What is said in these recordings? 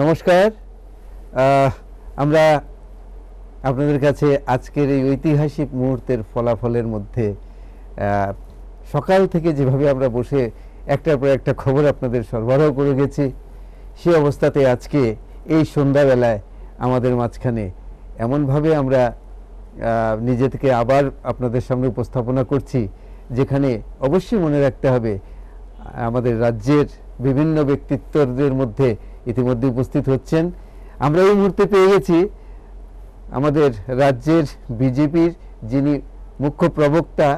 নমস্কার আমরা আপনাদের কাছে আজকের এই ঐতিহাসিক মুহূর্তের ফলাফলের মধ্যে সকাল থেকে যেভাবে আমরা বসে একটার পর একটা খবর আপনাদের সরবরাহ করে গেছি সে অবস্থাতে আজকে এই সন্ধ্যাবেলায় আমাদের মাঝখানে এমনভাবে আমরা নিজে থেকে আবার আপনাদের সামনে উপস্থাপনা করছি যেখানে অবশ্যই মনে রাখতে হবে আমাদের রাজ্যের বিভিন্ন ব্যক্তিত্বদের মধ্যে ইতিমধ্যে উপস্থিত হচ্ছেন আমরা এই মুহূর্তে পেয়ে গেছি আমাদের রাজ্যের বিজেপির যিনি মুখ্য প্রবক্তা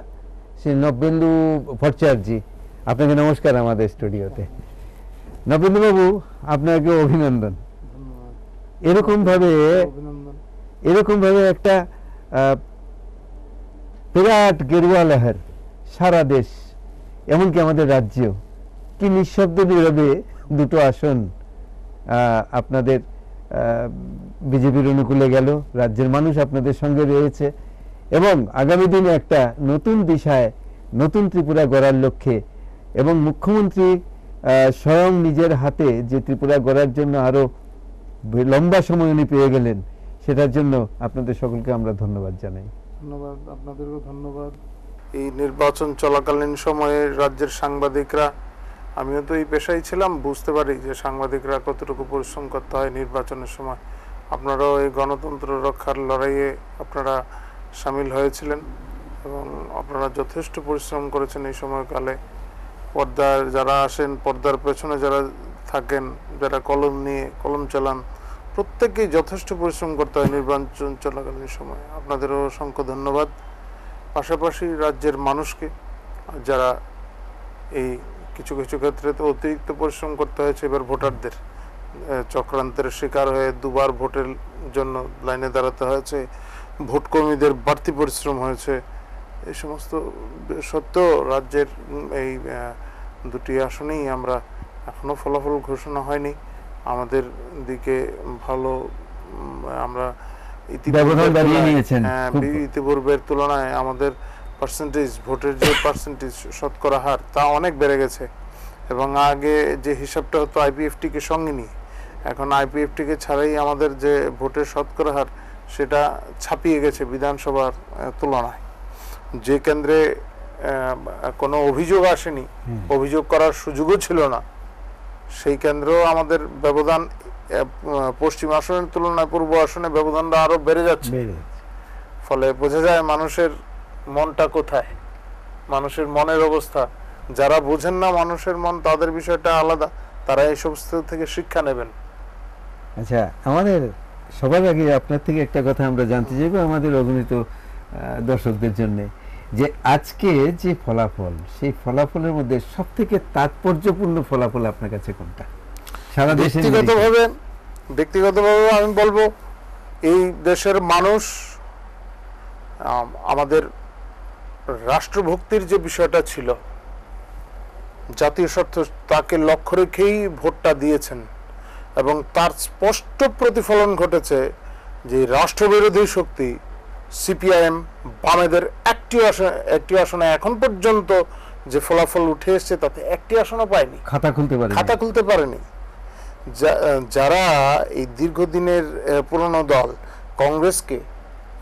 শ্রী নব্যেন্দু ভট্টাচার্যি আপনাকে নমস্কার আমাদের স্টুডিওতে নবেন্দুবাবু আপনাকে অভিনন্দন এরকমভাবে এরকমভাবে একটা বিরাট গেরুয়া লহর সারা দেশ এমনকি আমাদের রাজ্যেও কি নিঃশব্দে নীরবে দুটো আসন আপনাদের বিজেপির অনুকূলে গেল রাজ্যের মানুষ আপনাদের সঙ্গে রয়েছে এবং আগামী দিনে একটা নতুন দিশায় নতুন ত্রিপুরা গড়ার লক্ষ্যে এবং মুখ্যমন্ত্রী স্বয়ং নিজের হাতে যে ত্রিপুরা গড়ার জন্য আরও লম্বা সময় উনি পেয়ে গেলেন সেটার জন্য আপনাদের সকলকে আমরা ধন্যবাদ জানাই ধন্যবাদ আপনাদেরও ধন্যবাদ এই নির্বাচন চলাকালীন সময়ে রাজ্যের সাংবাদিকরা আমিও তো এই পেশাই ছিলাম বুঝতে পারি যে সাংবাদিকরা কতটুকু পরিশ্রম করতে হয় নির্বাচনের সময় আপনারাও এই গণতন্ত্র রক্ষার লড়াইয়ে আপনারা সামিল হয়েছিলেন এবং আপনারা যথেষ্ট পরিশ্রম করেছেন এই সময়কালে পর্দার যারা আসেন পর্দার পেছনে যারা থাকেন যারা কলম নিয়ে কলম চালান প্রত্যেকেই যথেষ্ট পরিশ্রম করতে হয় নির্বাচন চলাকালীন সময় আপনাদেরও অসংখ্য ধন্যবাদ পাশাপাশি রাজ্যের মানুষকে যারা এই কিছু কিছু ক্ষেত্রে তো অতিরিক্ত পরিশ্রম করতে হয়েছে এবার ভোটারদের চক্রান্তের শিকার হয়ে দুবার ভোটের জন্য লাইনে দাঁড়াতে হয়েছে ভোট কর্মীদের বাড়তি পরিশ্রম হয়েছে এই সমস্ত সত্ত্বেও রাজ্যের এই দুটি আসনেই আমরা এখনও ফলাফল ঘোষণা হয়নি আমাদের দিকে ভালো আমরা হ্যাঁ, ইতিপূর্বের তুলনায় আমাদের পার্সেন্টেজ ভোটের যে পার্সেন্টেজ শতকরা হার তা অনেক বেড়ে গেছে এবং আগে যে হিসাবটা হতো আইপিএফটিকে সঙ্গে নিয়ে এখন আইপিএফটিকে ছাড়াই আমাদের যে ভোটের শতকরা হার সেটা ছাপিয়ে গেছে বিধানসভার তুলনায় যে কেন্দ্রে কোনো অভিযোগ আসেনি অভিযোগ করার সুযোগও ছিল না সেই কেন্দ্র আমাদের ব্যবধান পশ্চিম আসনের তুলনায় পূর্ব আসনে ব্যবধানটা আরো বেড়ে যাচ্ছে ফলে বোঝা যায় মানুষের মনটা কোথায় মানুষের মনের অবস্থা যারা বোঝেন না মানুষের মন তাদের বিষয়টা আলাদা তারা এই সমস্ত থেকে শিক্ষা নেবেন আচ্ছা আমাদের সবার আগে আপনার থেকে একটা কথা আমরা জানতে চাইব আমাদের অভিনীত দর্শকদের জন্য যে আজকে যে ফলাফল সেই ফলাফলের মধ্যে সব থেকে তাৎপর্যপূর্ণ ফলাফল আপনার কাছে কোনটা সারা দেশে ব্যক্তিগতভাবে ব্যক্তিগতভাবে আমি বলবো এই দেশের মানুষ আমাদের রাষ্ট্রভক্তির যে বিষয়টা ছিল জাতীয় স্বার্থ তাকে লক্ষ্য রেখেই ভোটটা দিয়েছেন এবং তার স্পষ্ট প্রতিফলন ঘটেছে যে রাষ্ট্রবিরোধী শক্তি সিপিআইএম বামেদের একটি আসন একটি আসনে এখন পর্যন্ত যে ফলাফল উঠে এসছে তাতে একটি আসনও পায়নি খাতা খুলতে পারে খাতা খুলতে পারেনি যারা এই দীর্ঘদিনের পুরনো দল কংগ্রেসকে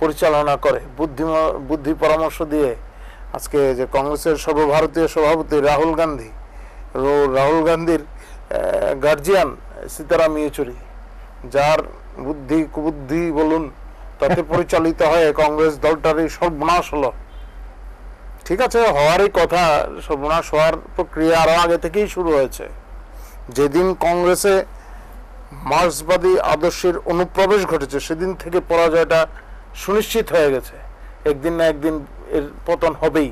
পরিচালনা করে বুদ্ধি বুদ্ধি পরামর্শ দিয়ে আজকে যে কংগ্রেসের সর্বভারতীয় সভাপতি রাহুল গান্ধী রাহুল গান্ধীর গার্জিয়ান সীতারাম ইয়েচুরি যার বুদ্ধি কুবুদ্ধি বলুন তাতে পরিচালিত হয় কংগ্রেস দলটারই সর্বনাশ হলো ঠিক আছে হওয়ারই কথা সর্বনাশ হওয়ার প্রক্রিয়া আরও আগে থেকেই শুরু হয়েছে যেদিন কংগ্রেসে মার্ক্সবাদী আদর্শের অনুপ্রবেশ ঘটেছে সেদিন থেকে পরাজয়টা সুনিশ্চিত হয়ে গেছে একদিন না একদিন এর পতন হবেই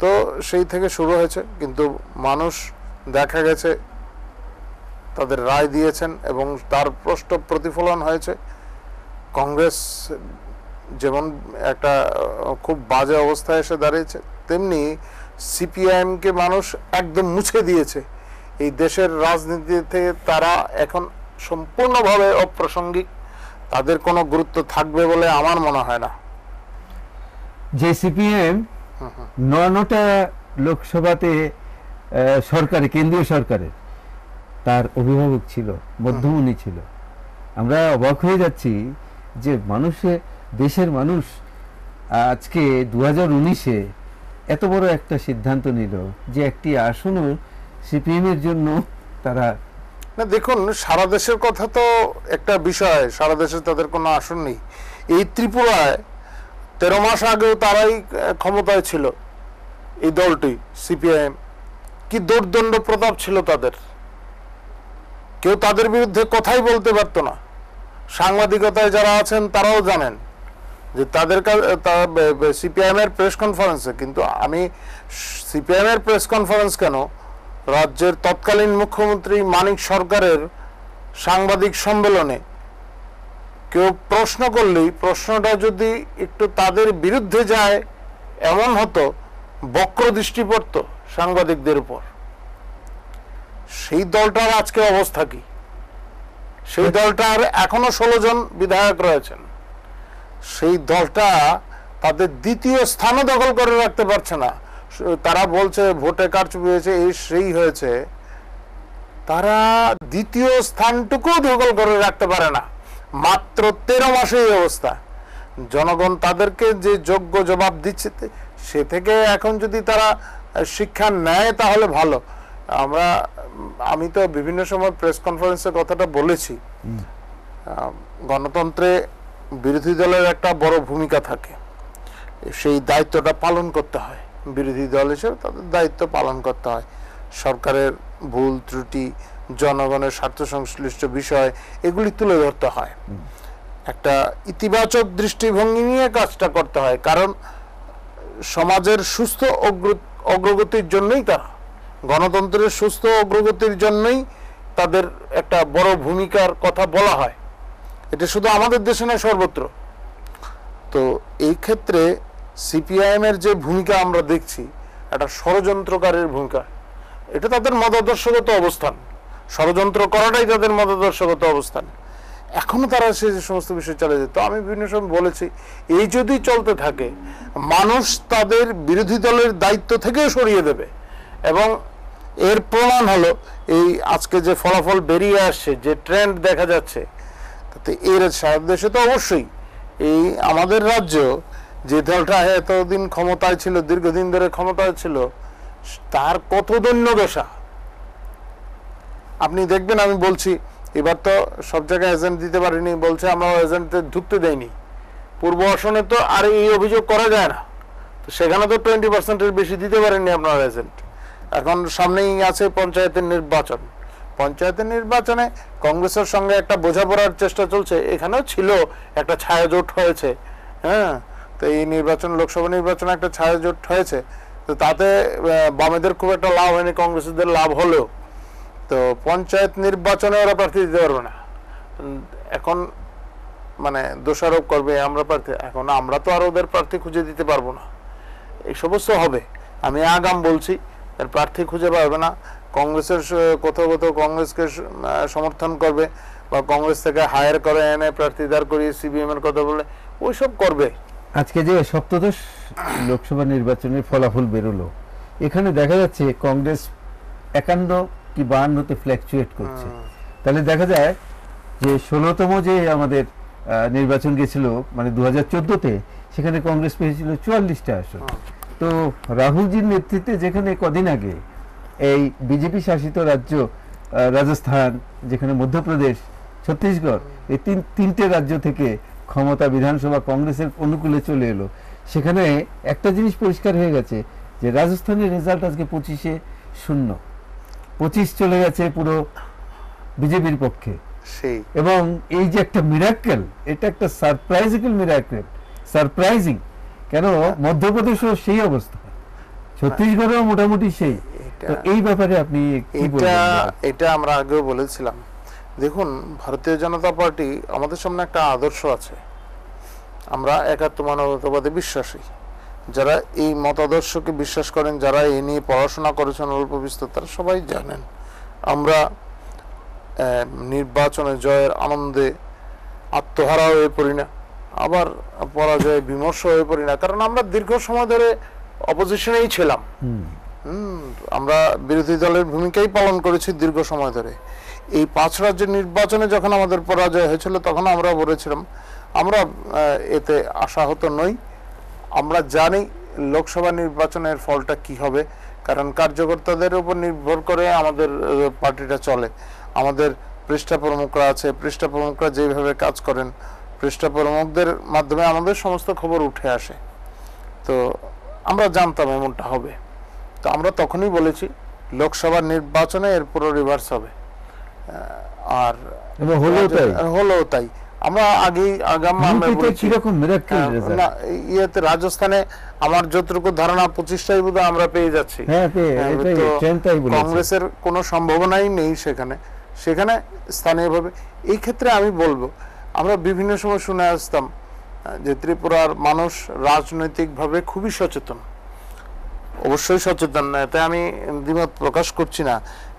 তো সেই থেকে শুরু হয়েছে কিন্তু মানুষ দেখা গেছে তাদের রায় দিয়েছেন এবং তার প্রষ্ট প্রতিফলন হয়েছে কংগ্রেস যেমন একটা খুব বাজে অবস্থায় এসে দাঁড়িয়েছে তেমনি সিপিআইএমকে মানুষ একদম মুছে দিয়েছে এই দেশের রাজনীতিতে তারা এখন সম্পূর্ণভাবে অপ্রাসঙ্গিক তাদের কোনো গুরুত্ব থাকবে বলে আমার মনে হয় না যে সিপিএম নটা লোকসভাতে সরকারে কেন্দ্রীয় সরকারের তার অভিভাবক ছিল মধ্যমণি ছিল আমরা অবাক হয়ে যাচ্ছি যে মানুষে দেশের মানুষ আজকে দু হাজার উনিশে এত বড় একটা সিদ্ধান্ত নিল যে একটি আসনও সিপিএমের জন্য তারা না দেখুন সারা দেশের কথা তো একটা বিষয় সারা দেশে তাদের কোনো আসন নেই এই ত্রিপুরায় তেরো মাস আগেও তারাই ক্ষমতায় ছিল এই দলটি সিপিআইএম কি দুর্দণ্ড প্রতাপ ছিল তাদের কেউ তাদের বিরুদ্ধে কথাই বলতে পারতো না সাংবাদিকতায় যারা আছেন তারাও জানেন যে তাদের সিপিআইএম এর প্রেস কনফারেন্সে কিন্তু আমি সিপিআইএম এর প্রেস কনফারেন্স কেন রাজ্যের তৎকালীন মুখ্যমন্ত্রী মানিক সরকারের সাংবাদিক সম্মেলনে কেউ প্রশ্ন করলেই প্রশ্নটা যদি একটু তাদের বিরুদ্ধে যায় এমন হতো বক্র দৃষ্টি পড়ত সাংবাদিকদের উপর সেই দলটার আজকে অবস্থা কি সেই দলটার এখনো ষোলো জন বিধায়ক রয়েছেন সেই দলটা তাদের দ্বিতীয় স্থানও দখল করে রাখতে পারছে না তারা বলছে ভোটে কারচুপি হয়েছে এই সেই হয়েছে তারা দ্বিতীয় স্থানটুকুও দখল করে রাখতে পারে না মাত্র তেরো মাসে এই অবস্থা জনগণ তাদেরকে যে যোগ্য জবাব দিচ্ছে সে থেকে এখন যদি তারা শিক্ষা নেয় তাহলে ভালো আমরা আমি তো বিভিন্ন সময় প্রেস কনফারেন্সে কথাটা বলেছি গণতন্ত্রে বিরোধী দলের একটা বড় ভূমিকা থাকে সেই দায়িত্বটা পালন করতে হয় বিরোধী দল হিসেবে তাদের দায়িত্ব পালন করতে হয় সরকারের ভুল ত্রুটি জনগণের স্বার্থ সংশ্লিষ্ট বিষয় এগুলি তুলে ধরতে হয় একটা ইতিবাচক দৃষ্টিভঙ্গি নিয়ে কাজটা করতে হয় কারণ সমাজের সুস্থ অগ্রগতির জন্যই তারা গণতন্ত্রের সুস্থ অগ্রগতির জন্যই তাদের একটা বড় ভূমিকার কথা বলা হয় এটা শুধু আমাদের দেশে নয় সর্বত্র তো এই ক্ষেত্রে সিপিআইএমের যে ভূমিকা আমরা দেখছি একটা ষড়যন্ত্রকারের ভূমিকা এটা তাদের মতাদর্শগত অবস্থান ষড়যন্ত্র করাটাই তাদের মতাদর্শগত অবস্থান এখনও তারা সে সমস্ত বিষয় চলে যেত আমি বিভিন্ন সময় বলেছি এই যদি চলতে থাকে মানুষ তাদের বিরোধী দলের দায়িত্ব থেকে সরিয়ে দেবে এবং এর প্রমাণ হলো এই আজকে যে ফলাফল বেরিয়ে আসছে যে ট্রেন্ড দেখা যাচ্ছে তাতে এর সারা দেশে তো অবশ্যই এই আমাদের রাজ্য যে দলটা এতদিন ক্ষমতায় ছিল দীর্ঘদিন ধরে ক্ষমতায় ছিল তার কত দৈন্য দশা আপনি দেখবেন আমি বলছি এবার তো সব জায়গায় এজেন্ট দিতে পারিনি বলছে আমরা এজেন্টদের ঢুকতে দেয়নি পূর্ব আসনে তো আর এই অভিযোগ করা যায় না তো সেখানে তো টোয়েন্টি পার্সেন্টের বেশি দিতে পারেননি আপনার এজেন্ট এখন সামনেই আছে পঞ্চায়েতের নির্বাচন পঞ্চায়েতের নির্বাচনে কংগ্রেসের সঙ্গে একটা বোঝাপড়ার চেষ্টা চলছে এখানেও ছিল একটা ছায়া জোট হয়েছে হ্যাঁ তো এই নির্বাচন লোকসভা নির্বাচনে একটা ছায়া জোট হয়েছে তো তাতে বামেদের খুব একটা লাভ হয়নি কংগ্রেসদের লাভ হলেও তো পঞ্চায়েত নির্বাচনে ওরা প্রার্থী দিতে পারবে না এখন মানে দোষারোপ করবে আমরা প্রার্থী এখন আমরা তো আর ওদের প্রার্থী খুঁজে দিতে পারবো না এই সমস্ত হবে আমি আগাম বলছি প্রার্থী খুঁজে পাবে না কংগ্রেসের কোথাও কোথাও কংগ্রেসকে সমর্থন করবে বা কংগ্রেস থেকে হায়ার করে এনে প্রার্থী দাঁড় করিয়ে সিবিএম এর কথা বলে ওইসব করবে আজকে যে সপ্তদশ লোকসভা নির্বাচনের ফলাফল বেরোলো এখানে দেখা যাচ্ছে কংগ্রেস একান্ন কি বায়ান্নতে ফ্ল্যাকচুয়েট করছে তাহলে দেখা যায় যে ষোলোতম যে আমাদের নির্বাচন গেছিল মানে দু হাজার সেখানে কংগ্রেস পেয়েছিল চুয়াল্লিশটা আসন তো রাহুলজির নেতৃত্বে যেখানে কদিন আগে এই বিজেপি শাসিত রাজ্য রাজস্থান যেখানে মধ্যপ্রদেশ ছত্তিশগড় এই তিন তিনটে রাজ্য থেকে ক্ষমতা বিধানসভা কংগ্রেসের অনুকূলে চলে এলো সেখানে একটা জিনিস পরিষ্কার হয়ে গেছে যে রাজস্থানের রেজাল্ট আজকে পঁচিশে শূন্য পঁচিশ চলে গেছে পুরো বিজেপির পক্ষে সেই এবং এই যে একটা মিরাক্কেল এটা একটা সারপ্রাইজিক্যাল মিরাক্কেল সারপ্রাইজিং কেন মধ্যপ্রদেশও সেই অবস্থা ছত্তিশগড়েও মোটামুটি সেই এই ব্যাপারে আপনি এটা এটা আমরা আগেও বলেছিলাম দেখুন ভারতীয় জনতা পার্টি আমাদের সামনে একটা আদর্শ আছে আমরা একাত্ম মানবতাবাদে বিশ্বাসী যারা এই মতাদর্শকে বিশ্বাস করেন যারা এ নিয়ে পড়াশোনা করেছেন অল্প বিস্তর তারা সবাই জানেন আমরা নির্বাচনে জয়ের আনন্দে আত্মহারা হয়ে পড়ি না আবার পরাজয়ে বিমর্ষ হয়ে পড়ি না কারণ আমরা দীর্ঘ সময় ধরে অপোজিশনেই ছিলাম আমরা বিরোধী দলের ভূমিকাই পালন করেছি দীর্ঘ সময় ধরে এই পাঁচ রাজ্যের নির্বাচনে যখন আমাদের পরাজয় হয়েছিল তখন আমরা বলেছিলাম আমরা এতে আশাহত নই আমরা জানি লোকসভা নির্বাচনের ফলটা কি হবে কারণ কার্যকর্তাদের উপর নির্ভর করে আমাদের পার্টিটা চলে আমাদের পৃষ্ঠা প্রমুখরা আছে পৃষ্ঠা প্রমুখরা যেভাবে কাজ করেন পৃষ্ঠা প্রমুখদের মাধ্যমে আমাদের সমস্ত খবর উঠে আসে তো আমরা জানতাম এমনটা হবে তো আমরা তখনই বলেছি লোকসভা নির্বাচনে এর পুরো রিভার্স হবে আর হলেও তাই আমরা আগে আগাম আমরা হ্যাঁ, ইয়েতে রাজস্থানে আমার যতটুকু ধারণা পঁচিশটাই বোধ আমরা পেয়ে যাচ্ছি হ্যাঁ, হ্যাঁ, কংগ্রেসের কোনো সম্ভাবনাই নেই সেখানে সেখানে স্থানীয়ভাবে এই ক্ষেত্রে আমি বলবো আমরা বিভিন্ন সময় শুনে আসতাম যে ত্রিপুরার মানুষ রাজনৈতিকভাবে খুবই সচেতন অবশ্যই সচেতন না এতে আমি দ্বিমত প্রকাশ করছি না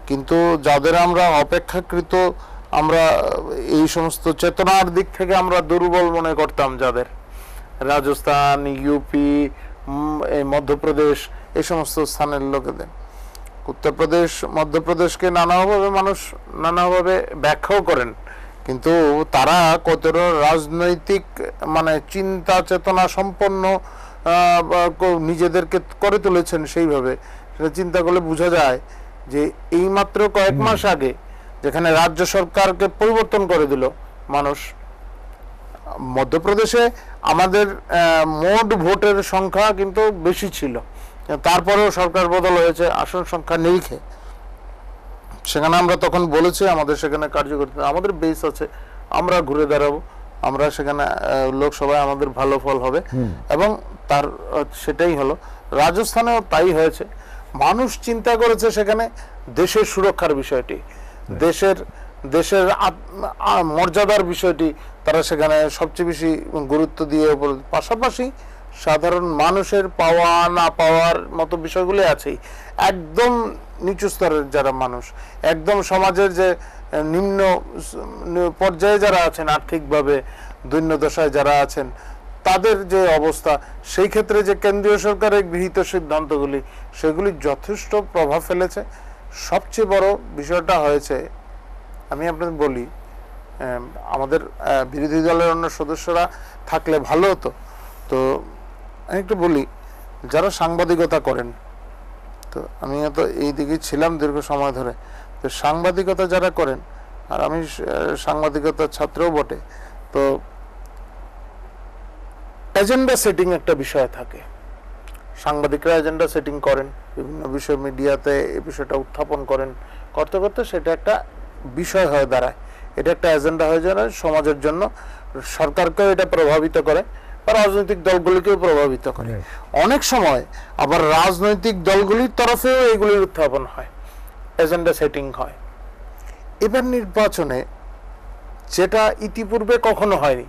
কিন্তু যাদের আমরা অপেক্ষাকৃত আমরা এই সমস্ত চেতনার দিক থেকে আমরা দুর্বল মনে করতাম যাদের রাজস্থান ইউপি এই মধ্যপ্রদেশ এই সমস্ত স্থানের লোকেদের উত্তরপ্রদেশ মধ্যপ্রদেশকে নানাভাবে মানুষ নানাভাবে ব্যাখ্যাও করেন কিন্তু তারা কতটা রাজনৈতিক মানে চিন্তা চেতনা সম্পন্ন নিজেদেরকে করে তুলেছেন সেইভাবে সেটা চিন্তা করলে বোঝা যায় যে এইমাত্র কয়েক মাস আগে যেখানে রাজ্য সরকারকে পরিবর্তন করে দিল মানুষ মধ্যপ্রদেশে আমাদের মোট ভোটের সংখ্যা কিন্তু বেশি ছিল তারপরেও সরকার বদল হয়েছে আসন সংখ্যা নিরিখে সেখানে আমরা তখন বলেছি আমাদের সেখানে কার্যকরী আমাদের বেস আছে আমরা ঘুরে দাঁড়াবো আমরা সেখানে লোকসভায় আমাদের ভালো ফল হবে এবং তার সেটাই হলো রাজস্থানেও তাই হয়েছে মানুষ চিন্তা করেছে সেখানে দেশের সুরক্ষার বিষয়টি হ্যাঁ। দেশের দেশের মর্যাদার বিষয়টি তারা সেখানে সবচেয়ে বেশি গুরুত্ব দিয়ে পাশাপাশি সাধারণ মানুষের পাওয়া না পাওয়ার মতো বিষয়গুলি আছেই একদম নিচু স্তরের যারা মানুষ একদম সমাজের যে নিম্ন পর্যায়ে যারা আছেন আর্থিকভাবে দৈন্যদশায় যারা আছেন তাদের যে অবস্থা সেই ক্ষেত্রে যে কেন্দ্রীয় সরকারের গৃহীত সিদ্ধান্তগুলি সেগুলি যথেষ্ট প্রভাব ফেলেছে সবচেয়ে বড় বিষয়টা হয়েছে আমি আপনাদের বলি আমাদের বিরোধী দলের অন্য সদস্যরা থাকলে ভালো হতো তো আমি একটু বলি যারা সাংবাদিকতা করেন তো আমি তো এই দিকে ছিলাম দীর্ঘ সময় ধরে তো সাংবাদিকতা যারা করেন আর আমি সাংবাদিকতার ছাত্রও বটে তো এজেন্ডা সেটিং একটা বিষয় থাকে সাংবাদিকরা এজেন্ডা সেটিং করেন বিভিন্ন বিষয় মিডিয়াতে এই বিষয়টা উত্থাপন করেন করতে করতে সেটা একটা বিষয় হয়ে দাঁড়ায় এটা একটা এজেন্ডা হয়ে দাঁড়ায় সমাজের জন্য সরকারকেও এটা প্রভাবিত করে বা রাজনৈতিক দলগুলিকেও প্রভাবিত করে অনেক সময় আবার রাজনৈতিক দলগুলির তরফেও এগুলির উত্থাপন হয় এজেন্ডা সেটিং হয় এবার নির্বাচনে যেটা ইতিপূর্বে কখনো হয়নি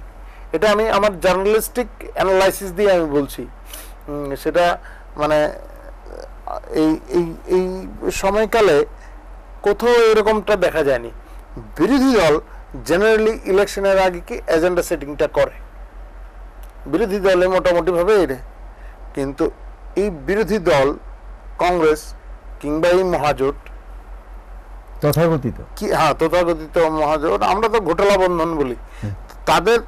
এটা আমি আমার জার্নালিস্টিক অ্যানালাইসিস দিয়ে আমি বলছি সেটা মানে এই এই এই সময়কালে কোথাও এরকমটা দেখা যায়নি বিরোধী দল জেনারেলি ইলেকশনের আগে কি এজেন্ডা সেটিংটা করে বিরোধী দলে মোটামুটিভাবে এটা কিন্তু এই বিরোধী দল কংগ্রেস কিংবা এই মহাজোট তথাকথিত কি হ্যাঁ তথাকথিত মহাজোট আমরা তো ঘোটালা বন্ধন বলি তাদের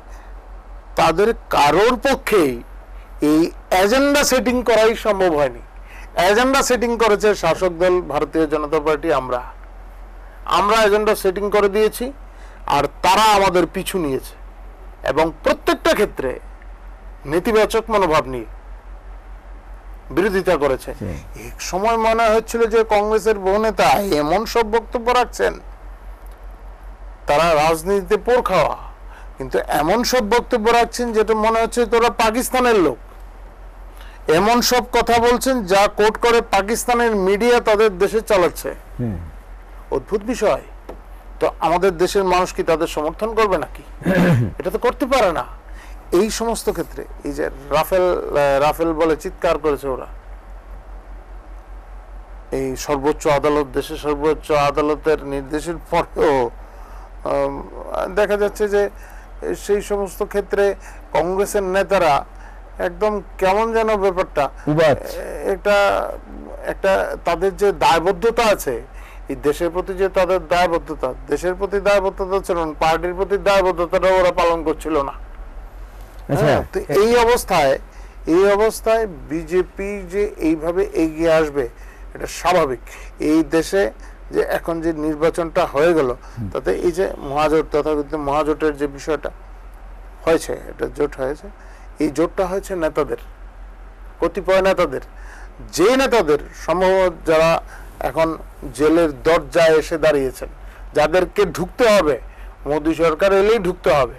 তাদের কারোর পক্ষেই এই এজেন্ডা সেটিং করাই সম্ভব হয়নি এজেন্ডা সেটিং করেছে শাসক দল ভারতীয় জনতা পার্টি আমরা আমরা এজেন্ডা সেটিং করে দিয়েছি আর তারা আমাদের পিছু নিয়েছে এবং প্রত্যেকটা ক্ষেত্রে নেতিবাচক মনোভাব নিয়ে বিরোধিতা করেছে এক সময় মনে হচ্ছিল যে কংগ্রেসের বহু নেতা এমন সব বক্তব্য রাখছেন তারা রাজনীতিতে পোর খাওয়া কিন্তু এমন সব বক্তব্য রাখছেন যেটা মনে হচ্ছে তোরা পাকিস্তানের লোক এমন সব কথা বলছেন যা কোট করে পাকিস্তানের মিডিয়া তাদের দেশে চালাচ্ছে অদ্ভুত বিষয় তো আমাদের দেশের মানুষ কি তাদের সমর্থন করবে নাকি এটা তো করতে পারে না এই সমস্ত ক্ষেত্রে এই যে রাফেল রাফেল বলে চিৎকার করেছে ওরা এই সর্বোচ্চ আদালত দেশের সর্বোচ্চ আদালতের নির্দেশের পরেও দেখা যাচ্ছে যে সেই সমস্ত ক্ষেত্রে কংগ্রেসের নেতারা একদম কেমন যেন ব্যাপারটা এটা একটা তাদের যে দায়বদ্ধতা আছে এই দেশের প্রতি যে তাদের দায়বদ্ধতা দেশের প্রতি দায়বদ্ধতা ছিল না পার্টির প্রতি দায়বদ্ধতাটা ওরা পালন করছিল না আচ্ছা। হ্যাঁ, এই অবস্থায় এই অবস্থায় বিজেপি যে এইভাবে এগিয়ে আসবে এটা স্বাভাবিক এই দেশে যে এখন যে নির্বাচনটা হয়ে গেল তাতে এই যে মহাজোট তথাকথিত মহাজোটের যে বিষয়টা হয়েছে এটা জোট হয়েছে এই জোটটা হয়েছে নেতাদের কতিপয় নেতাদের যে নেতাদের সম্ভবত যারা এখন জেলের দরজায় এসে দাঁড়িয়েছেন যাদেরকে ঢুকতে হবে মোদী সরকার এলেই ঢুকতে হবে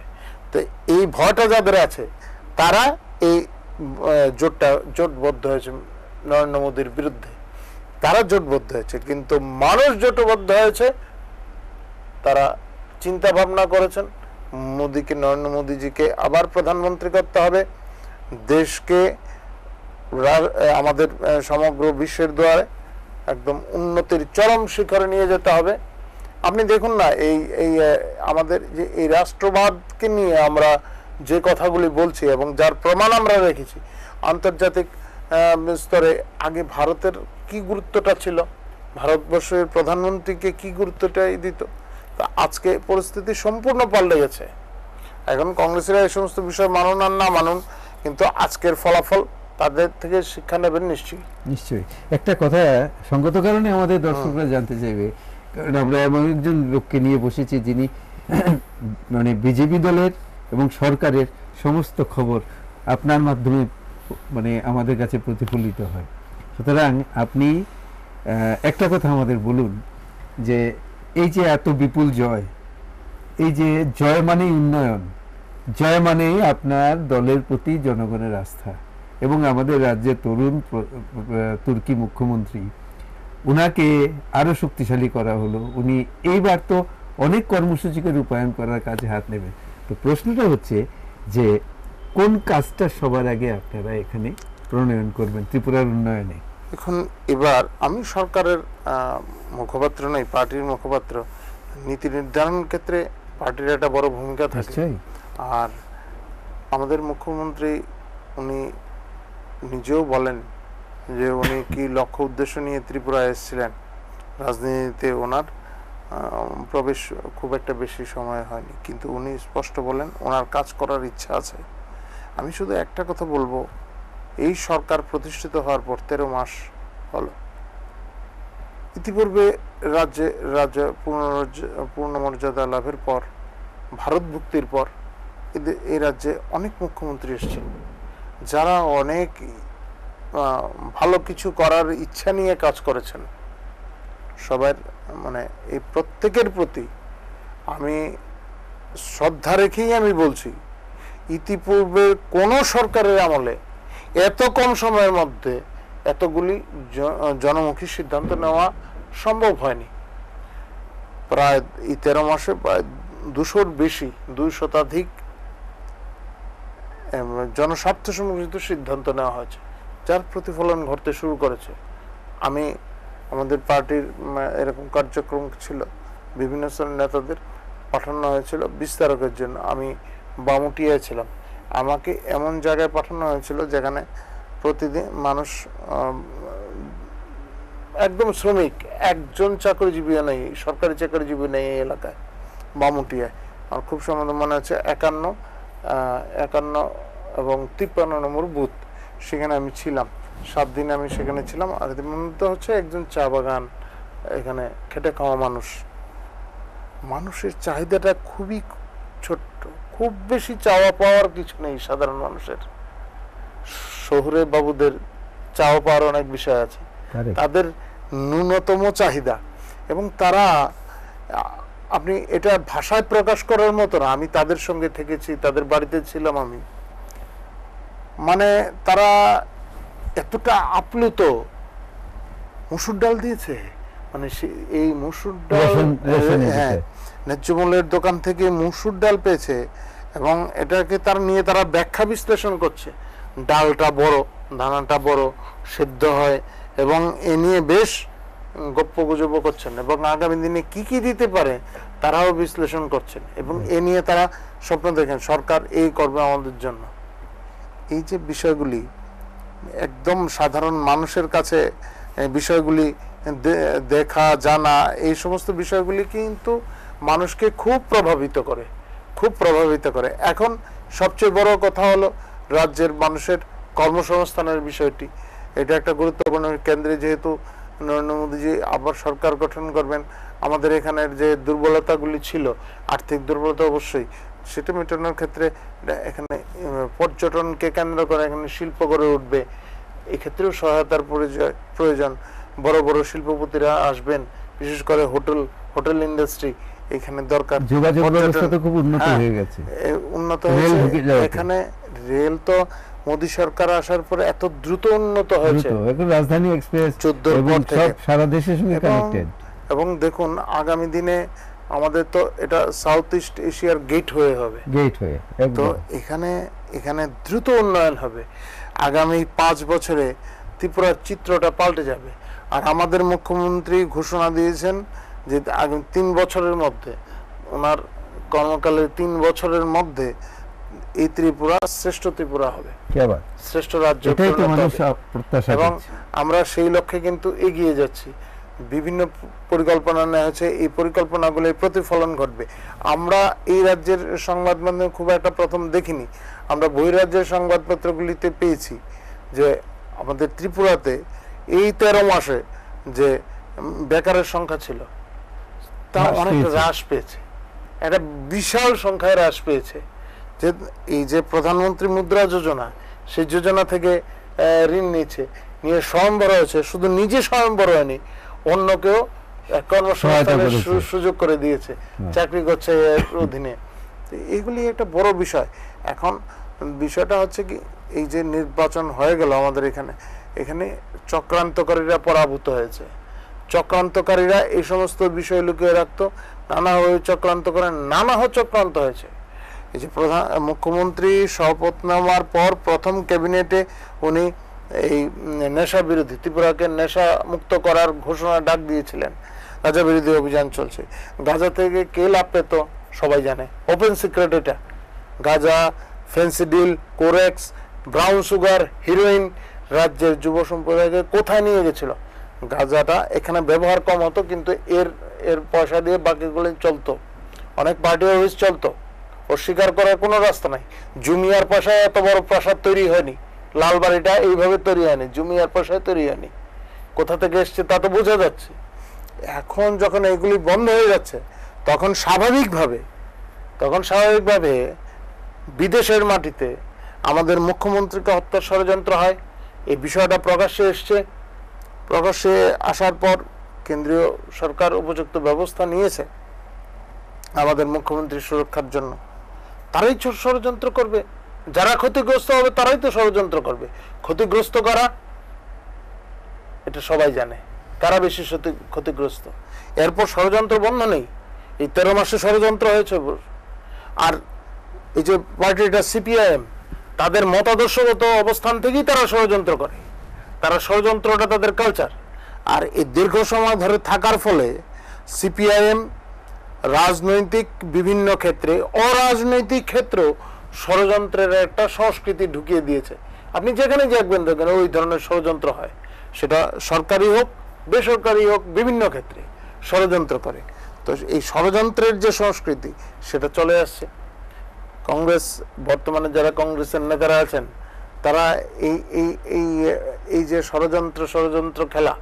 তো এই ভয়টা যাদের আছে তারা এই জোটটা জোটবদ্ধ হয়েছে নরেন্দ্র মোদীর বিরুদ্ধে তারা জোটবদ্ধ হয়েছে কিন্তু মানুষ জোটবদ্ধ হয়েছে তারা চিন্তা ভাবনা করেছেন মোদীকে নরেন্দ্র মোদীজিকে আবার প্রধানমন্ত্রী করতে হবে দেশকে আমাদের সমগ্র বিশ্বের দ্বারে একদম উন্নতির চরম শিখরে নিয়ে যেতে হবে আপনি দেখুন না এই এই আমাদের যে এই রাষ্ট্রবাদকে নিয়ে আমরা যে কথাগুলি বলছি এবং যার প্রমাণ আমরা রেখেছি আন্তর্জাতিক স্তরে আগে ভারতের কি গুরুত্বটা ছিল ভারতবর্ষের প্রধানমন্ত্রীকে কি গুরুত্বটাই দিত তা আজকে পরিস্থিতি সম্পূর্ণ পাল্টে গেছে এখন কংগ্রেসেরা এই সমস্ত বিষয় মানুন আর না মানুন কিন্তু আজকের ফলাফল তাদের থেকে শিক্ষা নেবেন নিশ্চয়ই নিশ্চয়ই একটা কথা সঙ্গত কারণে আমাদের দর্শকরা জানতে চাইবে কারণ আমরা এমন একজন লোককে নিয়ে বসেছি যিনি মানে বিজেপি দলের এবং সরকারের সমস্ত খবর আপনার মাধ্যমে মানে আমাদের কাছে প্রতিফলিত হয় সুতরাং আপনি একটা কথা আমাদের বলুন যে এই যে এত বিপুল জয় এই যে জয় মানেই উন্নয়ন জয় মানেই আপনার দলের প্রতি জনগণের আস্থা এবং আমাদের রাজ্যের তরুণ তুর্কি মুখ্যমন্ত্রী উনাকে আরও শক্তিশালী করা হলো উনি এইবার তো অনেক কর্মসূচিকে রূপায়ণ করার কাজে হাত নেবেন তো প্রশ্নটা হচ্ছে যে কোন কাজটা সবার আগে আপনারা এখানে প্রণয়ন করবেন ত্রিপুরার উন্নয়নে এখন এবার আমি সরকারের মুখপাত্র নাই পার্টির মুখপাত্র নীতি নির্ধারণ ক্ষেত্রে পার্টির একটা বড় ভূমিকা থাকে আর আমাদের মুখ্যমন্ত্রী উনি নিজেও বলেন যে উনি কি লক্ষ্য উদ্দেশ্য নিয়ে ত্রিপুরা এসেছিলেন রাজনীতিতে ওনার প্রবেশ খুব একটা বেশি সময় হয়নি কিন্তু উনি স্পষ্ট বলেন ওনার কাজ করার ইচ্ছা আছে আমি শুধু একটা কথা বলবো এই সরকার প্রতিষ্ঠিত হওয়ার পর তেরো মাস হল ইতিপূর্বে রাজ্যে রাজ্য পূর্ণমর্যাদা লাভের পর ভারত ভুক্তির পর এদের এই রাজ্যে অনেক মুখ্যমন্ত্রী এসেছেন যারা অনেক ভালো কিছু করার ইচ্ছা নিয়ে কাজ করেছেন সবার মানে এই প্রত্যেকের প্রতি আমি শ্রদ্ধা রেখেই আমি বলছি ইতিপূর্বে কোনো সরকারের আমলে এত কম সময়ের মধ্যে এতগুলি জনমুখী সিদ্ধান্ত নেওয়া সম্ভব হয়নি প্রায় তেরো মাসে প্রায় দুশোর বেশি দুই শতাধিক জনস্বার্থ সম্পর্কিত সিদ্ধান্ত নেওয়া হয়েছে যার প্রতিফলন ঘটতে শুরু করেছে আমি আমাদের পার্টির এরকম কার্যক্রম ছিল বিভিন্ন নেতাদের পাঠানো হয়েছিল বিস্তারকের জন্য আমি বামুটিয়ায় ছিলাম আমাকে এমন জায়গায় পাঠানো হয়েছিল যেখানে প্রতিদিন মানুষ একদম শ্রমিক একজন চাকরিজীবী নেই সরকারি চাকরিজীবী নেই এই এলাকায় বামুটিয়ায় আমার খুব সম্বন্ধে মনে হচ্ছে একান্ন একান্ন এবং তিপ্পান্ন নম্বর বুথ সেখানে আমি ছিলাম সাত দিন আমি সেখানে ছিলাম আর মধ্যে হচ্ছে একজন চা বাগান এখানে খেটে খাওয়া মানুষ মানুষের চাহিদাটা খুবই ছোট্ট খুব বেশি চাওয়া পাওয়ার কিছু নেই সাধারণ মানুষের শহুরে বাবুদের চাওয়া পাওয়ার অনেক বিষয় আছে তাদের ন্যূনতম চাহিদা এবং তারা আপনি এটা ভাষায় প্রকাশ করার মতো না আমি তাদের সঙ্গে থেকেছি তাদের বাড়িতে ছিলাম আমি মানে তারা এতটা আপ্লুত মুসুর ডাল দিয়েছে মানে এই মুসুর ডাল হ্যাঁ ন্যায্য মূল্যের দোকান থেকে মুসুর ডাল পেয়েছে এবং এটাকে তার নিয়ে তারা ব্যাখ্যা বিশ্লেষণ করছে ডালটা বড় দানাটা বড় সেদ্ধ হয় এবং এ নিয়ে বেশ গুজব করছেন এবং আগামী দিনে কি কি দিতে পারে তারাও বিশ্লেষণ করছেন এবং এ নিয়ে তারা স্বপ্ন দেখেন সরকার এই করবে আমাদের জন্য এই যে বিষয়গুলি একদম সাধারণ মানুষের কাছে বিষয়গুলি দেখা জানা এই সমস্ত বিষয়গুলি কিন্তু মানুষকে খুব প্রভাবিত করে খুব প্রভাবিত করে এখন সবচেয়ে বড় কথা হলো রাজ্যের মানুষের কর্মসংস্থানের বিষয়টি এটা একটা গুরুত্বপূর্ণ কেন্দ্রে যেহেতু নরেন্দ্র মোদীজি আবার সরকার গঠন করবেন আমাদের এখানের যে দুর্বলতাগুলি ছিল আর্থিক দুর্বলতা অবশ্যই সেটা মেটানোর ক্ষেত্রে এখানে পর্যটনকে কেন্দ্র করে এখানে শিল্প গড়ে উঠবে এক্ষেত্রেও সহায়তার প্রয়োজন বড় বড় শিল্পপতিরা আসবেন বিশেষ করে হোটেল হোটেল ইন্ডাস্ট্রি এখানে দরকার যোগাযোগ ব্যবস্থা তো খুব উন্নত হ্যাঁ, হয়ে গেছে উন্নত হয়েছে এখানে রেল তো মোদি সরকার আসার পরে এত দ্রুত উন্নত হয়েছে এখন রাজধানী এক্সপ্রেস এবং সব সারা দেশের সঙ্গে কানেক্টেড এবং দেখুন আগামী দিনে আমাদের তো এটা সাউথ ইস্ট এশিয়ার গেট হয়ে হবে গেট হয়ে তো এখানে এখানে দ্রুত উন্নয়ন হবে আগামী পাঁচ বছরে ত্রিপুরার চিত্রটা পাল্টে যাবে আর আমাদের মুখ্যমন্ত্রী ঘোষণা দিয়েছেন যে আগামী তিন বছরের মধ্যে ওনার কর্মকালের তিন বছরের মধ্যে এই ত্রিপুরা শ্রেষ্ঠ ত্রিপুরা হবে শ্রেষ্ঠ রাজ্য এবং আমরা সেই লক্ষ্যে কিন্তু এগিয়ে যাচ্ছি বিভিন্ন পরিকল্পনা নেওয়া হয়েছে এই পরিকল্পনাগুলো প্রতিফলন ঘটবে আমরা এই রাজ্যের সংবাদ মাধ্যমে খুব একটা প্রথম দেখিনি আমরা বহিরাজ্যের সংবাদপত্রগুলিতে পেয়েছি যে আমাদের ত্রিপুরাতে এই তেরো মাসে যে বেকারের সংখ্যা ছিল তা অনেক হ্রাস পেয়েছে একটা বিশাল সংখ্যায় হ্রাস পেয়েছে যে এই যে প্রধানমন্ত্রী মুদ্রা যোজনা সেই যোজনা থেকে ঋণ নিয়েছে নিয়ে স্বয়ংবর হয়েছে শুধু নিজে স্বয়ংবর হয়নি অন্যকেও কর্মসংস্থানের সুযোগ করে দিয়েছে হ্যাঁ। চাকরি করছে অধীনে এগুলি একটা বড় বিষয় এখন বিষয়টা হচ্ছে কি এই যে নির্বাচন হয়ে গেল আমাদের এখানে এখানে চক্রান্তকারীরা পরাভূত হয়েছে চক্রান্তকারীরা এই সমস্ত বিষয় লুকিয়ে রাখতো নানাভাবে চক্রান্ত করে নানা চক্রান্ত হয়েছে এই যে প্রধান মুখ্যমন্ত্রী শপথ নেওয়ার পর প্রথম ক্যাবিনেটে উনি এই নেশা বিরোধী ত্রিপুরাকে নেশা মুক্ত করার ঘোষণা ডাক দিয়েছিলেন গাঁজা বিরোধী অভিযান চলছে গাঁজা থেকে কে লাভ পেত সবাই জানে ওপেন সিক্রেট এটা গাঁজা Phensedyl Corex brown sugar heroin রাজ্যের যুব সম্প্রদায়কে কোথায় নিয়ে গেছিল গাঁজাটা এখানে ব্যবহার কম হতো কিন্তু এর এর পয়সা দিয়ে বাকিগুলো চলতো অনেক পার্টি অফিস চলতো অস্বীকার করার কোনো রাস্তা নাই জুমিয়ার পয়সায় এত বড় প্রাসাদ তৈরি হয়নি লাল বাড়িটা এইভাবে তৈরি হয়নি জুমিয়ার পয়সায় তৈরি হয়নি কোথা থেকে এসছে তা তো বোঝা যাচ্ছে এখন যখন এগুলি বন্ধ হয়ে যাচ্ছে তখন স্বাভাবিকভাবে তখন স্বাভাবিকভাবে বিদেশের মাটিতে আমাদের মুখ্যমন্ত্রীকে হত্যার ষড়যন্ত্র হয় এই বিষয়টা প্রকাশ্যে এসছে প্রকাশ্যে আসার পর কেন্দ্রীয় সরকার উপযুক্ত ব্যবস্থা নিয়েছে আমাদের মুখ্যমন্ত্রীর সুরক্ষার জন্য তারাই ষড়যন্ত্র করবে যারা ক্ষতিগ্রস্ত হবে তারাই তো ষড়যন্ত্র করবে ক্ষতিগ্রস্ত করা এটা সবাই জানে কারা বেশি ক্ষতিগ্রস্ত এরপর ষড়যন্ত্র বন্ধ নেই এই তেরো মাসে ষড়যন্ত্র হয়েছে আর এই যে পার্টিটা সিপিআইএম তাদের মতাদর্শগত অবস্থান থেকেই তারা ষড়যন্ত্র করে তারা ষড়যন্ত্রটা তাদের কালচার আর এই দীর্ঘ সময় ধরে থাকার ফলে সিপিআইএম রাজনৈতিক বিভিন্ন ক্ষেত্রে অরাজনৈতিক ক্ষেত্রেও ষড়যন্ত্রের একটা সংস্কৃতি ঢুকিয়ে দিয়েছে আপনি যেখানে দেখবেন দেখবেন ওই ধরনের ষড়যন্ত্র হয় সেটা সরকারি হোক বেসরকারি হোক বিভিন্ন ক্ষেত্রে ষড়যন্ত্র করে তো এই ষড়যন্ত্রের যে সংস্কৃতি সেটা চলে আসছে কংগ্রেস বর্তমানে যারা কংগ্রেসের নেতারা আছেন তারা এই এই এই এই যে ষড়যন্ত্র ষড়যন্ত্র খেলা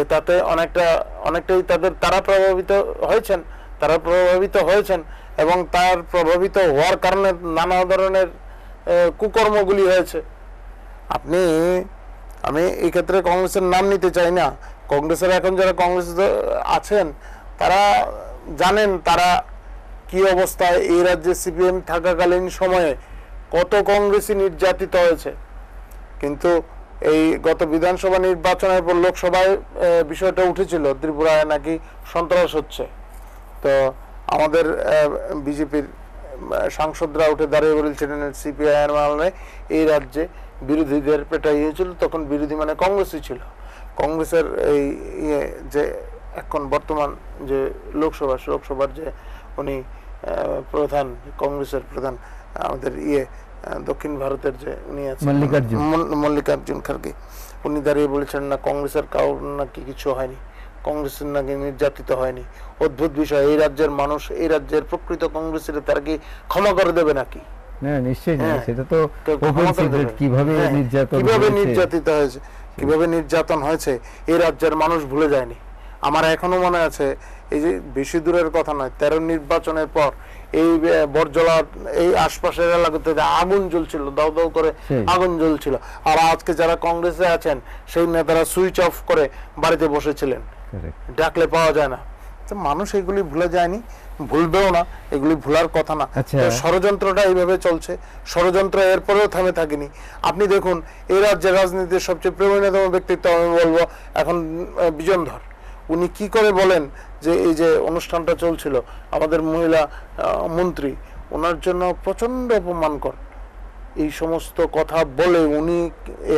এ তাতে অনেকটা অনেকটাই তাদের তারা প্রভাবিত হয়েছেন তারা প্রভাবিত হয়েছেন এবং তার প্রভাবিত হওয়ার কারণে নানা ধরনের কুকর্মগুলি হয়েছে আপনি আমি এই ক্ষেত্রে কংগ্রেসের নাম নিতে চাই না কংগ্রেসের এখন যারা কংগ্রেস আছেন তারা জানেন তারা কি অবস্থায় এই রাজ্যে সিপিএম থাকাকালীন সময়ে কত কংগ্রেসই নির্যাতিত হয়েছে কিন্তু এই গত বিধানসভা নির্বাচনের পর লোকসভায় বিষয়টা উঠেছিল ত্রিপুরায় নাকি সন্ত্রাস হচ্ছে তো আমাদের বিজেপির সাংসদরা উঠে দাঁড়িয়ে বলেছিলেন সিপিআইয়ের মামলায় এই রাজ্যে বিরোধীদের পেটাই হয়েছিল তখন বিরোধী মানে কংগ্রেসই ছিল কংগ্রেসের এই ইয়ে যে এখন বর্তমান যে লোকসভা লোকসভার যে উনি প্রধান কংগ্রেসের প্রধান আমাদের ইয়ে দক্ষিণ ভারতের যে উনি আছেন মল্লিকার্জুন মল্লিকার্জুন উনি দাঁড়িয়ে বলেছেন না কংগ্রেসের কারোর নাকি কিছু হয়নি কংগ্রেসের নাকি নির্যাতিত হয়নি অদ্ভুত বিষয় এই রাজ্যের মানুষ এই রাজ্যের প্রকৃত কংগ্রেসের তার কি ক্ষমা করে দেবে নাকি কিভাবে নির্যাতন হয়েছে এই রাজ্যের মানুষ ভুলে যায়নি আমার এখনো মনে আছে এই যে বেশি দূরের কথা নয় তেরো নির্বাচনের পর এই বরজলা এই আশপাশের এলাকাতে আগুন জ্বলছিল দাও দাও করে আগুন জ্বলছিল আর আজকে যারা কংগ্রেসে আছেন সেই নেতারা সুইচ অফ করে বাড়িতে বসেছিলেন ডাকলে পাওয়া যায় না তো মানুষ এগুলি ভুলে যায়নি ভুলবেও না এগুলি ভুলার কথা না আচ্ছা। ষড়যন্ত্রটা এইভাবে চলছে ষড়যন্ত্র এরপরেও থামে থাকেনি আপনি দেখুন এই রাজ্যের রাজনীতির সবচেয়ে প্রবীণতম ব্যক্তিত্ব আমি বলবো এখন বিজনধর উনি কি করে বলেন যে এই যে অনুষ্ঠানটা চলছিল আমাদের মহিলা মন্ত্রী ওনার জন্য প্রচণ্ড অপমানকর এই সমস্ত কথা বলে উনি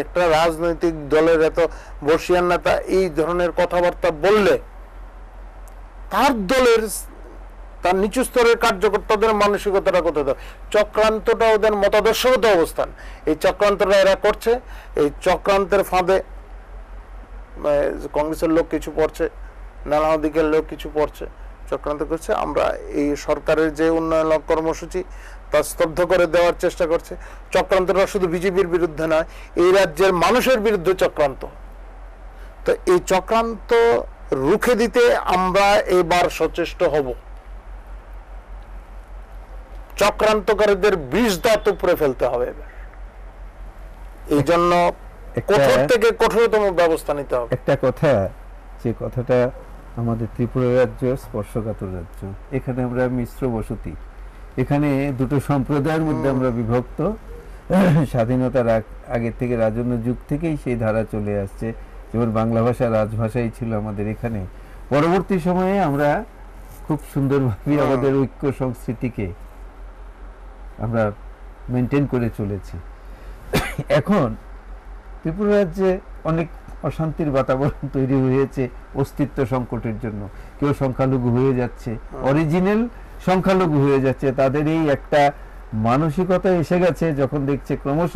একটা রাজনৈতিক দলের এত বর্ষিয়ান নেতা এই ধরনের কথাবার্তা বললে তার দলের তার নিচু স্তরের কার্যকর্তাদের মানসিকতাটা কোথায় চক্রান্তটা ওদের মতাদর্শগত অবস্থান এই চক্রান্তটা এরা করছে এই চক্রান্তের ফাঁদে মানে কংগ্রেসের লোক কিছু পড়ছে নানা দিকের লোক কিছু পড়ছে চক্রান্ত করছে আমরা এই সরকারের যে উন্নয়ন কর্মসূচি তা স্তব্ধ করে দেওয়ার চেষ্টা করছে চক্রান্তটা শুধু বিজেপির বিরুদ্ধে নয় এই রাজ্যের মানুষের বিরুদ্ধে চক্রান্ত তো এই চক্রান্ত রুখে দিতে আমরা এবার সচেষ্ট হব চক্রান্তকারীদের বিষ দাঁত উপরে ফেলতে হবে এবার এই জন্য কঠোর থেকে কঠোরতম ব্যবস্থা নিতে হবে একটা কথা যে কথাটা আমাদের ত্রিপুরা রাজ্য স্পর্শকাতর রাজ্য এখানে আমরা মিশ্র বসতি এখানে দুটো সম্প্রদায়ের মধ্যে আমরা বিভক্ত স্বাধীনতার আগের থেকে রাজন্য যুগ থেকেই সেই ধারা চলে আসছে যেমন বাংলা ভাষা রাজভাষাই ছিল আমাদের এখানে পরবর্তী সময়ে আমরা খুব সুন্দরভাবে আমাদের ঐক্য সংস্কৃতিকে আমরা মেনটেন করে চলেছি এখন ত্রিপুরা রাজ্যে অনেক অশান্তির বাতাবরণ তৈরি হয়েছে অস্তিত্ব সংকটের জন্য কেউ সংখ্যালঘু হয়ে যাচ্ছে অরিজিনাল সংখ্যালঘু হয়ে যাচ্ছে তাদের এই একটা মানসিকতা এসে গেছে যখন দেখছে ক্রমশ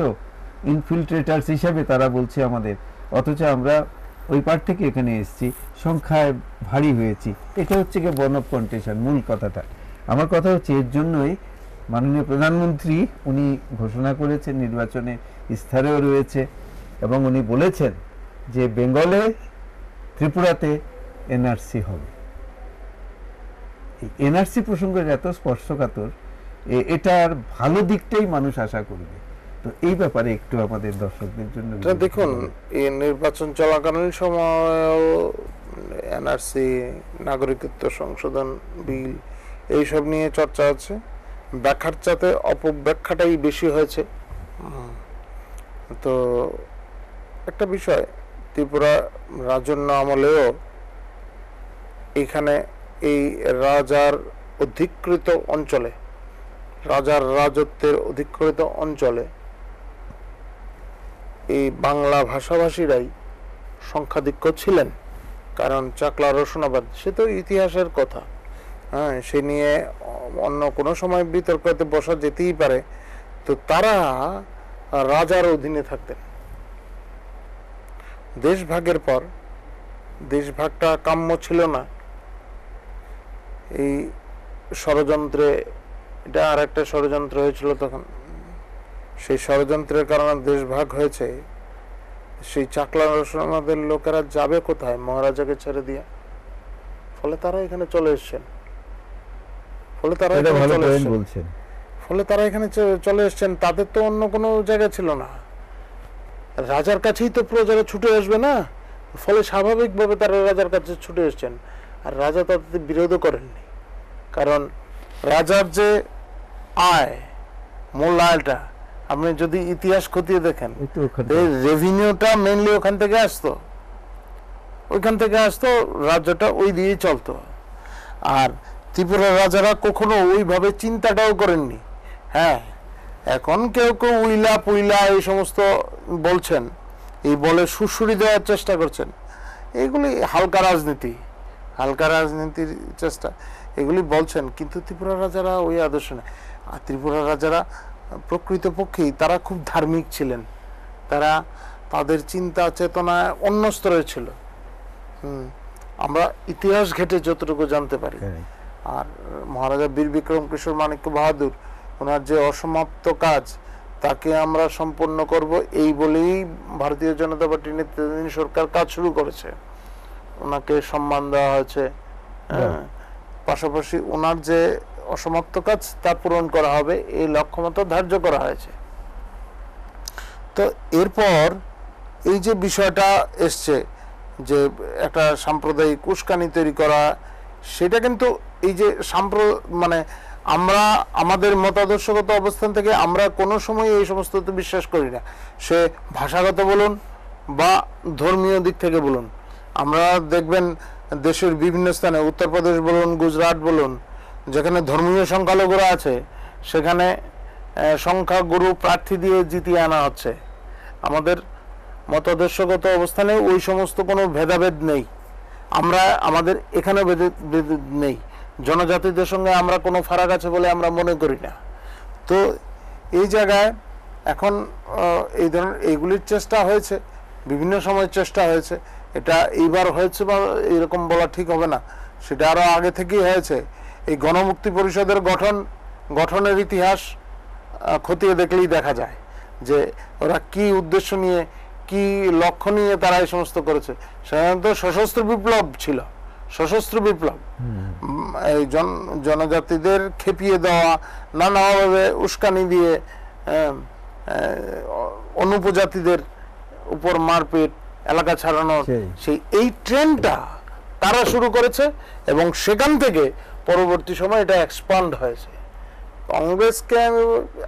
ইনফিল্ট্রেটার্স হিসাবে তারা বলছে আমাদের অথচ আমরা ওই পার থেকে এখানে এসেছি সংখ্যায় ভারী হয়েছি এটা হচ্ছে গিয়ে বন অফ কন্টেশন মূল কথাটা আমার কথা হচ্ছে এর জন্যই মাননীয় প্রধানমন্ত্রী উনি ঘোষণা করেছেন নির্বাচনে ইস্তারেও রয়েছে এবং উনি বলেছেন যে বেঙ্গলে ত্রিপুরাতে এনআরসি হবে এনআরসি প্রসঙ্গের এত স্পর্শকাতর এটার ভালো দিকটাই মানুষ আশা করবে তো এই ব্যাপারে একটু আমাদের দর্শকদের জন্য দেখুন এই নির্বাচন চলাকালীন সময়ও এনআরসি নাগরিকত্ব সংশোধন বিল এইসব নিয়ে চর্চা আছে ব্যাখ্যার চাতে অপব্যাখ্যাটাই বেশি হয়েছে তো একটা বিষয় ত্রিপুরা রাজন্য আমলেও এখানে এই রাজার অধিকৃত অঞ্চলে রাজার রাজত্বের অধিকৃত অঞ্চলে এই বাংলা ভাষাভাষীরাই সংখ্যাধিক্য ছিলেন কারণ চাকলা রসনাবাদ সে তো ইতিহাসের কথা হ্যাঁ সে নিয়ে অন্য কোনো সময় বিতর্কতে বসা যেতেই পারে তো তারা রাজার অধীনে থাকতেন দেশভাগের পর দেশভাগটা কাম্য ছিল না এই ষড়যন্ত্রে এটা আর একটা ষড়যন্ত্র হয়েছিল তখন সেই ষড়যন্ত্রের কারণে দেশভাগ হয়েছে সেই চাকলা রসনাদের লোকেরা যাবে কোথায় মহারাজাকে ছেড়ে দিয়ে ফলে তারা এখানে চলে এসছেন ফলে তারা ফলে তারা এখানে চলে এসছেন তাদের তো অন্য কোনো জায়গা ছিল না রাজার কাছেই তো প্রজারা ছুটে আসবে না ফলে স্বাভাবিকভাবে তারা রাজার কাছে ছুটে এসছেন আর রাজা তাদের বিরোধও করেননি কারণ রাজার যে আয় মূল আয়টা আপনি যদি ইতিহাস খতিয়ে দেখেন রেভিনিউটা মেনলি ওখান থেকে আসতো ওইখান থেকে আসতো রাজ্যটা ওই দিয়েই চলতো আর ত্রিপুরার রাজারা কখনো ওইভাবে চিন্তাটাও করেননি হ্যাঁ এখন কেউ কেউ উইলা পুইলা এই সমস্ত বলছেন এই বলে সুশুরি দেওয়ার চেষ্টা করছেন এগুলি হালকা রাজনীতি হালকা রাজনীতির চেষ্টা এগুলি বলছেন কিন্তু ত্রিপুরা রাজারা ওই আদর্শ নেই আর ত্রিপুরা রাজারা প্রকৃতপক্ষেই তারা খুব ধার্মিক ছিলেন তারা তাদের চিন্তা চেতনা অন্য স্তরে ছিল হুম আমরা ইতিহাস ঘেটে যতটুকু জানতে পারি আর মহারাজা বীর বিক্রম কিশোর মাণিক্য বাহাদুর ওনার যে অসমাপ্ত কাজ তাকে আমরা সম্পন্ন করব এই বলেই ভারতীয় জনতা পার্টির নেতৃত্বাধীন সরকার কাজ শুরু করেছে ওনাকে সম্মান দেওয়া হয়েছে হ্যাঁ। হ্যাঁ। পাশাপাশি ওনার যে অসমাপ্ত কাজ তা পূরণ করা হবে এই লক্ষ্যমাত্রা ধার্য করা হয়েছে তো এরপর এই যে বিষয়টা এসছে যে একটা সাম্প্রদায়িক উস্কানি তৈরি করা সেটা কিন্তু এই যে সাম্প্র মানে আমরা আমাদের মতাদর্শগত অবস্থান থেকে আমরা কোনো সময় এই সমস্ত তো বিশ্বাস করি না সে ভাষাগত বলুন বা ধর্মীয় দিক থেকে বলুন আমরা দেখবেন দেশের বিভিন্ন স্থানে উত্তরপ্রদেশ বলুন গুজরাট বলুন যেখানে ধর্মীয় সংখ্যালঘুরা আছে সেখানে সংখ্যাগুরু প্রার্থী দিয়ে জিতিয়ে আনা হচ্ছে আমাদের মতাদর্শগত অবস্থানে ওই সমস্ত কোনো ভেদাভেদ নেই আমরা আমাদের এখানেও ভেদ নেই জনজাতিদের সঙ্গে আমরা কোনো ফারাক আছে বলে আমরা মনে করি না তো এই জায়গায় এখন এই ধরনের এইগুলির চেষ্টা হয়েছে বিভিন্ন সময় চেষ্টা হয়েছে এটা এইবার হয়েছে বা এরকম বলা ঠিক হবে না সেটা আরও আগে থেকেই হয়েছে এই গণমুক্তি পরিষদের গঠন গঠনের ইতিহাস খতিয়ে দেখলেই দেখা যায় যে ওরা কি উদ্দেশ্য নিয়ে কি লক্ষ্য নিয়ে তারা এই সমস্ত করেছে সাধারণত সশস্ত্র বিপ্লব ছিল সশস্ত্র বিপ্লব এই জনজাতিদের খেপিয়ে দেওয়া নানাভাবে উস্কানি দিয়ে অনুপজাতিদের উপর মারপিট এলাকা ছাড়ানোর সেই এই ট্রেনটা তারা শুরু করেছে এবং সেখান থেকে পরবর্তী সময় এটা এক্সপান্ড হয়েছে কংগ্রেসকে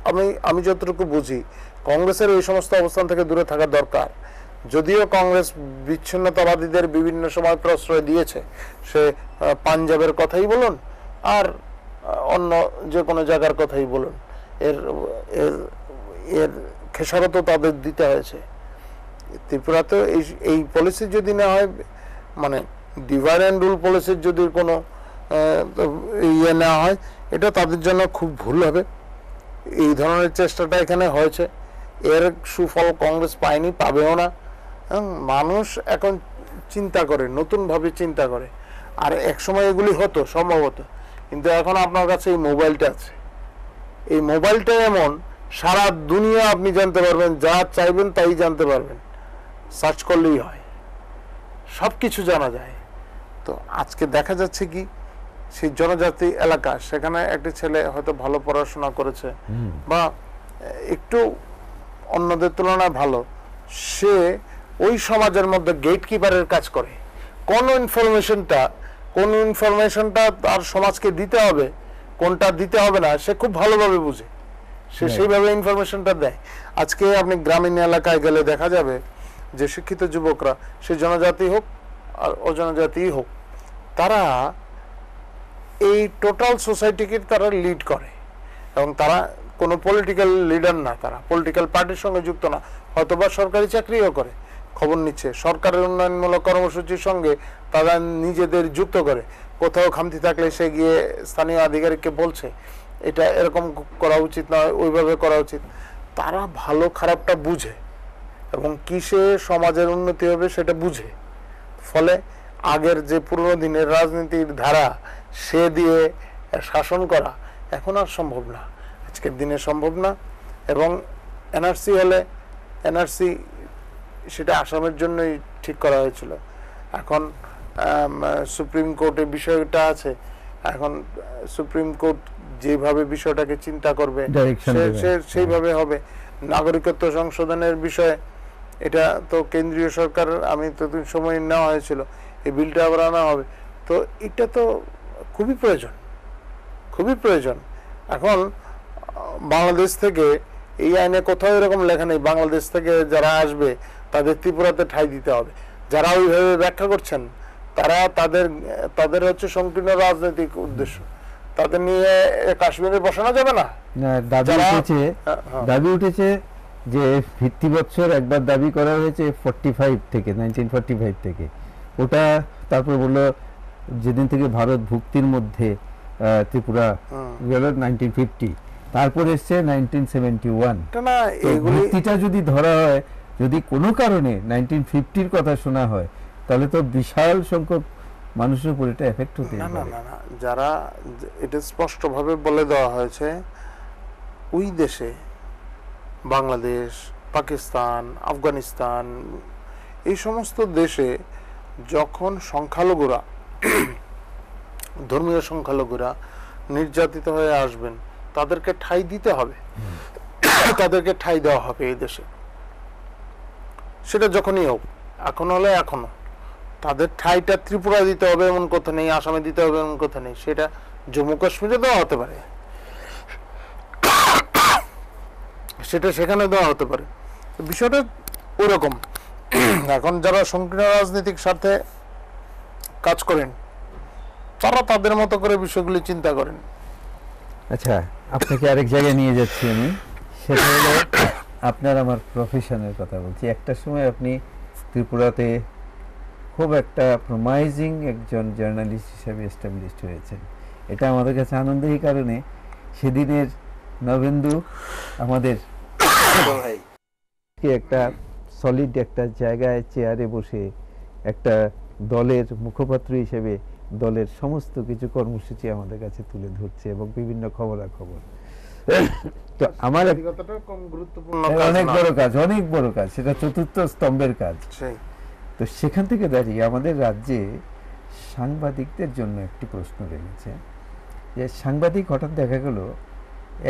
আমি আমি যতটুকু বুঝি কংগ্রেসের এই সমস্ত অবস্থান থেকে দূরে থাকা দরকার যদিও কংগ্রেস বিচ্ছিন্নতাবাদীদের বিভিন্ন সময় প্রশ্রয় দিয়েছে সে পাঞ্জাবের কথাই বলুন আর অন্য যে কোনো জায়গার কথাই বলুন এর এর এর খেসারতও তাদের দিতে হয়েছে ত্রিপুরাতে এই এই পলিসি যদি না হয় মানে ডিভাইড অ্যান্ড রুল পলিসির যদি কোনো ইয়ে না হয় এটা তাদের জন্য খুব ভুল হবে এই ধরনের চেষ্টাটা এখানে হয়েছে এর সুফল কংগ্রেস পায়নি পাবেও না মানুষ এখন চিন্তা করে নতুনভাবে চিন্তা করে আর এক সময় এগুলি হতো সম্ভবত কিন্তু এখন আপনার কাছে এই মোবাইলটা আছে এই মোবাইলটা এমন সারা দুনিয়া আপনি জানতে পারবেন যা চাইবেন তাই জানতে পারবেন সার্চ করলেই হয় সব কিছু জানা যায় তো আজকে দেখা যাচ্ছে কি সেই জনজাতি এলাকা সেখানে একটি ছেলে হয়তো ভালো পড়াশোনা করেছে বা একটু অন্যদের তুলনায় ভালো সে ওই সমাজের মধ্যে গেটকিপারের কাজ করে কোন ইনফরমেশনটা কোন ইনফরমেশনটা তার সমাজকে দিতে হবে কোনটা দিতে হবে না সে খুব ভালোভাবে বুঝে সে সেইভাবে ইনফরমেশনটা দেয় আজকে আপনি গ্রামীণ এলাকায় গেলে দেখা যাবে যে শিক্ষিত যুবকরা সে জনজাতি হোক আর অজনজাতিই হোক তারা এই টোটাল সোসাইটিকে তারা লিড করে এবং তারা কোনো পলিটিক্যাল লিডার না তারা পলিটিক্যাল পার্টির সঙ্গে যুক্ত না হয়তোবা সরকারি চাকরিও করে খবর নিচ্ছে সরকারের উন্নয়নমূলক কর্মসূচির সঙ্গে তারা নিজেদের যুক্ত করে কোথাও খামতি থাকলে সে গিয়ে স্থানীয় আধিকারিককে বলছে এটা এরকম করা উচিত নয় ওইভাবে করা উচিত তারা ভালো খারাপটা বুঝে এবং কিসে সমাজের উন্নতি হবে সেটা বুঝে ফলে আগের যে পুরনো দিনের রাজনীতির ধারা সে দিয়ে শাসন করা এখন আর সম্ভব না আজকের দিনে সম্ভব না এবং এনআরসি হলে এনআরসি সেটা আসামের জন্যই ঠিক করা হয়েছিল এখন সুপ্রিম কোর্টে বিষয়টা আছে এখন সুপ্রিম কোর্ট যেভাবে বিষয়টাকে চিন্তা করবে সেইভাবে হবে নাগরিকত্ব সংশোধনের বিষয়ে এটা তো কেন্দ্রীয় সরকার আমি ততদিন সময় নেওয়া হয়েছিল এই বিলটা আবার আনা হবে তো এটা তো খুবই প্রয়োজন খুবই প্রয়োজন এখন বাংলাদেশ থেকে এই আইনে কোথাও এরকম লেখা নেই বাংলাদেশ থেকে যারা আসবে তাদের ত্রিপুরাতে ঠাই দিতে হবে যারা ওইভাবে ব্যাখ্যা করছেন তারা তাদের তাদের হচ্ছে সংকীর্ণ রাজনৈতিক উদ্দেশ্য তাদের নিয়ে কাশ্মীরে বসানো যাবে না হ্যাঁ, হ্যাঁ। দাবি উঠেছে যে ভিত্তি বছর একবার দাবি করা হয়েছে ফর্টি ফাইভ থেকে নাইনটিন ফর্টি ফাইভ থেকে ওটা তারপর বললো যেদিন থেকে ভারত ভুক্তির মধ্যে ত্রিপুরা গেল নাইনটিন ফিফটি তারপর এসছে নাইনটিন সেভেন্টি ওয়ান যদি ধরা হয় যদি কোনো কারণে নাইনটিন ফিফটির কথা শোনা হয় তাহলে তো বিশাল সংখ্যক মানুষের উপর এটা এফেক্ট হতে না না না যারা এটা স্পষ্টভাবে বলে দেওয়া হয়েছে ওই দেশে বাংলাদেশ পাকিস্তান আফগানিস্তান এই সমস্ত দেশে যখন সংখ্যালঘুরা ধর্মীয় সংখ্যালঘুরা নির্যাতিত হয়ে আসবেন তাদেরকে ঠাই দিতে হবে তাদেরকে ঠাই দেওয়া হবে এই দেশে সেটা যখনই হোক এখন হলে এখনও তাদের ঠাইটা ত্রিপুরা দিতে হবে এমন কথা নেই আসামে দিতে হবে এমন কথা নেই সেটা জম্মু কাশ্মীরে দেওয়া হতে পারে সেটা সেখানে দেওয়া হতে পারে বিষয়টা ওরকম এখন যারা সংকীর্ণ রাজনৈতিক স্বার্থে কাজ করেন তারা তাদের মতো করে বিষয়গুলি চিন্তা করেন আচ্ছা আপনাকে আরেক জায়গায় নিয়ে যাচ্ছি আমি সেটা হলো আপনার আমার প্রফেশনের কথা বলছি একটা সময় আপনি ত্রিপুরাতে খুব একটা প্রোমাইজিং একজন জার্নালিস্ট হিসাবে এস্টাবলিশড হয়েছেন এটা আমাদের কাছে আনন্দেরই কারণে সেদিনের নবেন্দু আমাদের একটা সলিড একটা জায়গায় চেয়ারে বসে একটা দলের মুখপাত্র হিসেবে দলের সমস্ত কিছু কর্মসূচি আমাদের কাছে তুলে ধরছে এবং বিভিন্ন খবরাখবর তো আমার হ্যাঁ, অনেক বড় কাজ অনেক বড় কাজ সেটা চতুর্থ স্তম্ভের কাজ তো সেখান থেকে দাঁড়িয়ে আমাদের রাজ্যে সাংবাদিকদের জন্য একটি প্রশ্ন রেখেছে যে সাংবাদিক হঠাৎ দেখা গেল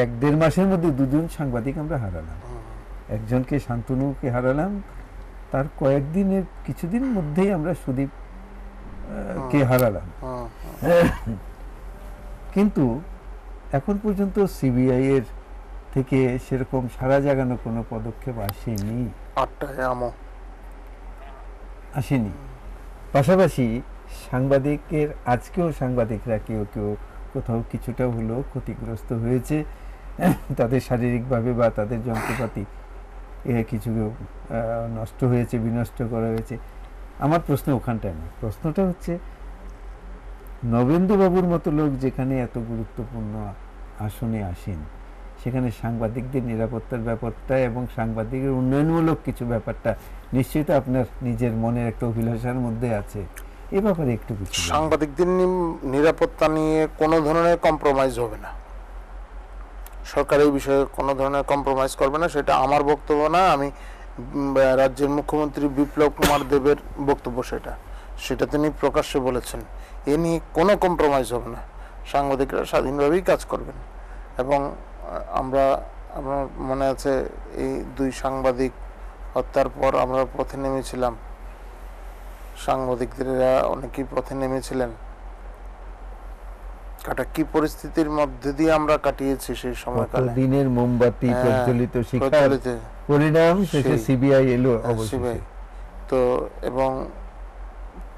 এক দেড় মাসের মধ্যে দুজন সাংবাদিক আমরা হারালাম একজনকে শান্তনুকে হারালাম তার কয়েকদিনের কিছুদিন মধ্যেই আমরা সুদীপ কে হারালাম কিন্তু এখন পর্যন্ত সিবিআইয়ের থেকে সেরকম সারা জাগানো কোনো পদক্ষেপ আসেনি আসেনি পাশাপাশি সাংবাদিকের আজকেও সাংবাদিকরা কেউ কেউ কোথাও কিছুটা হলেও ক্ষতিগ্রস্ত হয়েছে তাদের শারীরিকভাবে বা তাদের যন্ত্রপাতি কিছু নষ্ট হয়েছে বিনষ্ট করা হয়েছে আমার প্রশ্ন ওখানটায় না প্রশ্নটা হচ্ছে নবেন্দুবাবুর মতো লোক যেখানে এত গুরুত্বপূর্ণ আসনে আসেন সেখানে সাংবাদিকদের নিরাপত্তার ব্যাপারটা এবং সাংবাদিকের উন্নয়নমূলক কিছু ব্যাপারটা নিশ্চিত আপনার নিজের মনের একটা অভিলাষার মধ্যে আছে এ ব্যাপারে একটু কিছু সাংবাদিকদের নিরাপত্তা নিয়ে কোনো ধরনের কম্প্রোমাইজ হবে না সরকার এই বিষয়ে কোনো ধরনের কম্প্রোমাইজ করবে না সেটা আমার বক্তব্য না আমি রাজ্যের মুখ্যমন্ত্রী বিপ্লব কুমার দেবের বক্তব্য সেটা সেটা তিনি প্রকাশ্যে বলেছেন এ নিয়ে কোনো কম্প্রোমাইজ হবে না সাংবাদিকরা স্বাধীনভাবেই কাজ করবেন এবং আমরা আমার মনে আছে এই দুই সাংবাদিক হত্যার পর আমরা পথে নেমেছিলাম সাংবাদিকদেরা অনেকেই পথে নেমেছিলেন কাটা কি পরিস্থিতির মধ্যে দিয়ে আমরা কাটিয়েছি সেই সময়কালে দিনের মোমবাতি হ্যাঁ, প্রজ্বলিত শিকার পরিণাম শেষে সিবিআই এলো হ্যাঁ, অবশ্যই তো এবং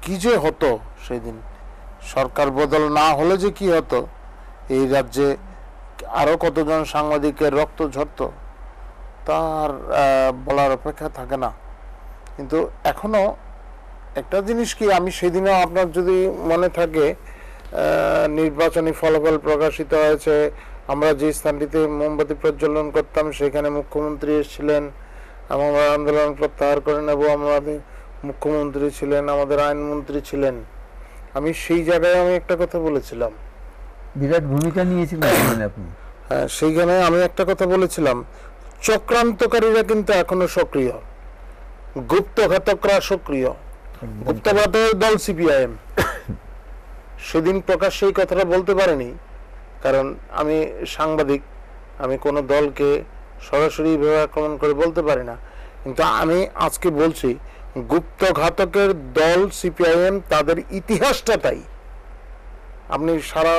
কি যে হতো সেদিন সরকার বদল না হলে যে কি হতো এই রাজ্যে আরও কতজন সাংবাদিকের রক্ত ঝরত তার বলার অপেক্ষা থাকে না কিন্তু এখনও একটা জিনিস কি আমি সেদিনও আপনার যদি মনে থাকে নির্বাচনী ফলাফল প্রকাশিত হয়েছে আমরা যে স্থানটিতে মোমবাতি প্রজ্বলন করতাম সেখানে মুখ্যমন্ত্রী এসেছিলেন আমরা আন্দোলন প্রত্যাহার করে নেব আমাদের মুখ্যমন্ত্রী ছিলেন আমাদের আইনমন্ত্রী ছিলেন আমি সেই জায়গায় আমি একটা কথা বলেছিলাম বিরাট ভূমিকা নিয়েছিলেন আপনি হ্যাঁ সেইখানে আমি একটা কথা বলেছিলাম চক্রান্তকারীরা কিন্তু এখনো সক্রিয় গুপ্ত ঘাতকরা সক্রিয় গুপ্তঘাতকের দল সিপিআইএম সেদিন প্রকাশ সেই কথাটা বলতে পারেনি কারণ আমি সাংবাদিক আমি কোনো দলকে সরাসরি ভাবে আক্রমণ করে বলতে পারি না কিন্তু আমি আজকে বলছি গুপ্ত ঘাতকের দল সিপিআইএম তাদের ইতিহাসটা তাই আপনি সারা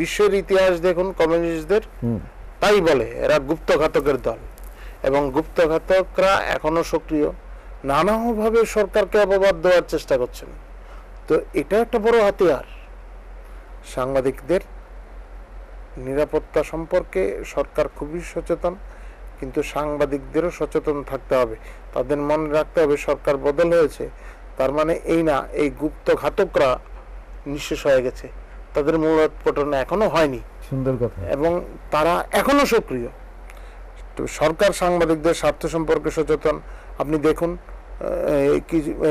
বিশ্বের ইতিহাস দেখুন কমিউনিস্টদের তাই বলে এরা গুপ্ত ঘাতকের দল এবং গুপ্ত ঘাতকরা এখনো সক্রিয় নানাভাবে সরকারকে অপবাদ দেওয়ার চেষ্টা করছেন তো এটা একটা বড় হাতিয়ার সাংবাদিকদের নিরাপত্তা সম্পর্কে সরকার খুবই সচেতন কিন্তু সাংবাদিকদেরও সচেতন থাকতে হবে তাদের মনে রাখতে হবে সরকার বদল হয়েছে তার মানে এই না এই গুপ্ত ঘাতকরা নিঃশেষ হয়ে গেছে তাদের মূলোৎপটন এখনো হয়নি সুন্দর কথা এবং তারা এখনো সক্রিয় তো সরকার সাংবাদিকদের স্বার্থ সম্পর্কে সচেতন আপনি দেখুন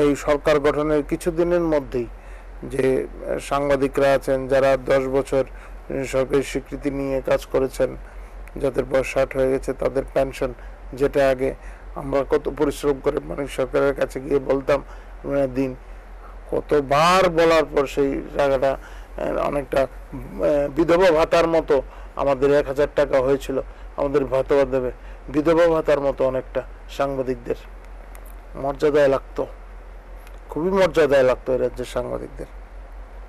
এই সরকার গঠনের কিছুদিনের মধ্যেই যে সাংবাদিকরা আছেন যারা দশ বছর সরকারি স্বীকৃতি নিয়ে কাজ করেছেন যাদের বয়স ষাট হয়ে গেছে তাদের পেনশন যেটা আগে আমরা কত পরিশ্রম করে মানে সরকারের কাছে গিয়ে বলতাম দিন কতবার বলার পর সেই জায়গাটা অনেকটা বিধবা ভাতার মতো আমাদের এক হাজার টাকা হয়েছিল আমাদের ভাতাবা দেবে বিধবা ভাতার মতো অনেকটা সাংবাদিকদের মর্যাদায় লাগতো খুবই মর্যাদায় লাগতো এই রাজ্যের সাংবাদিকদের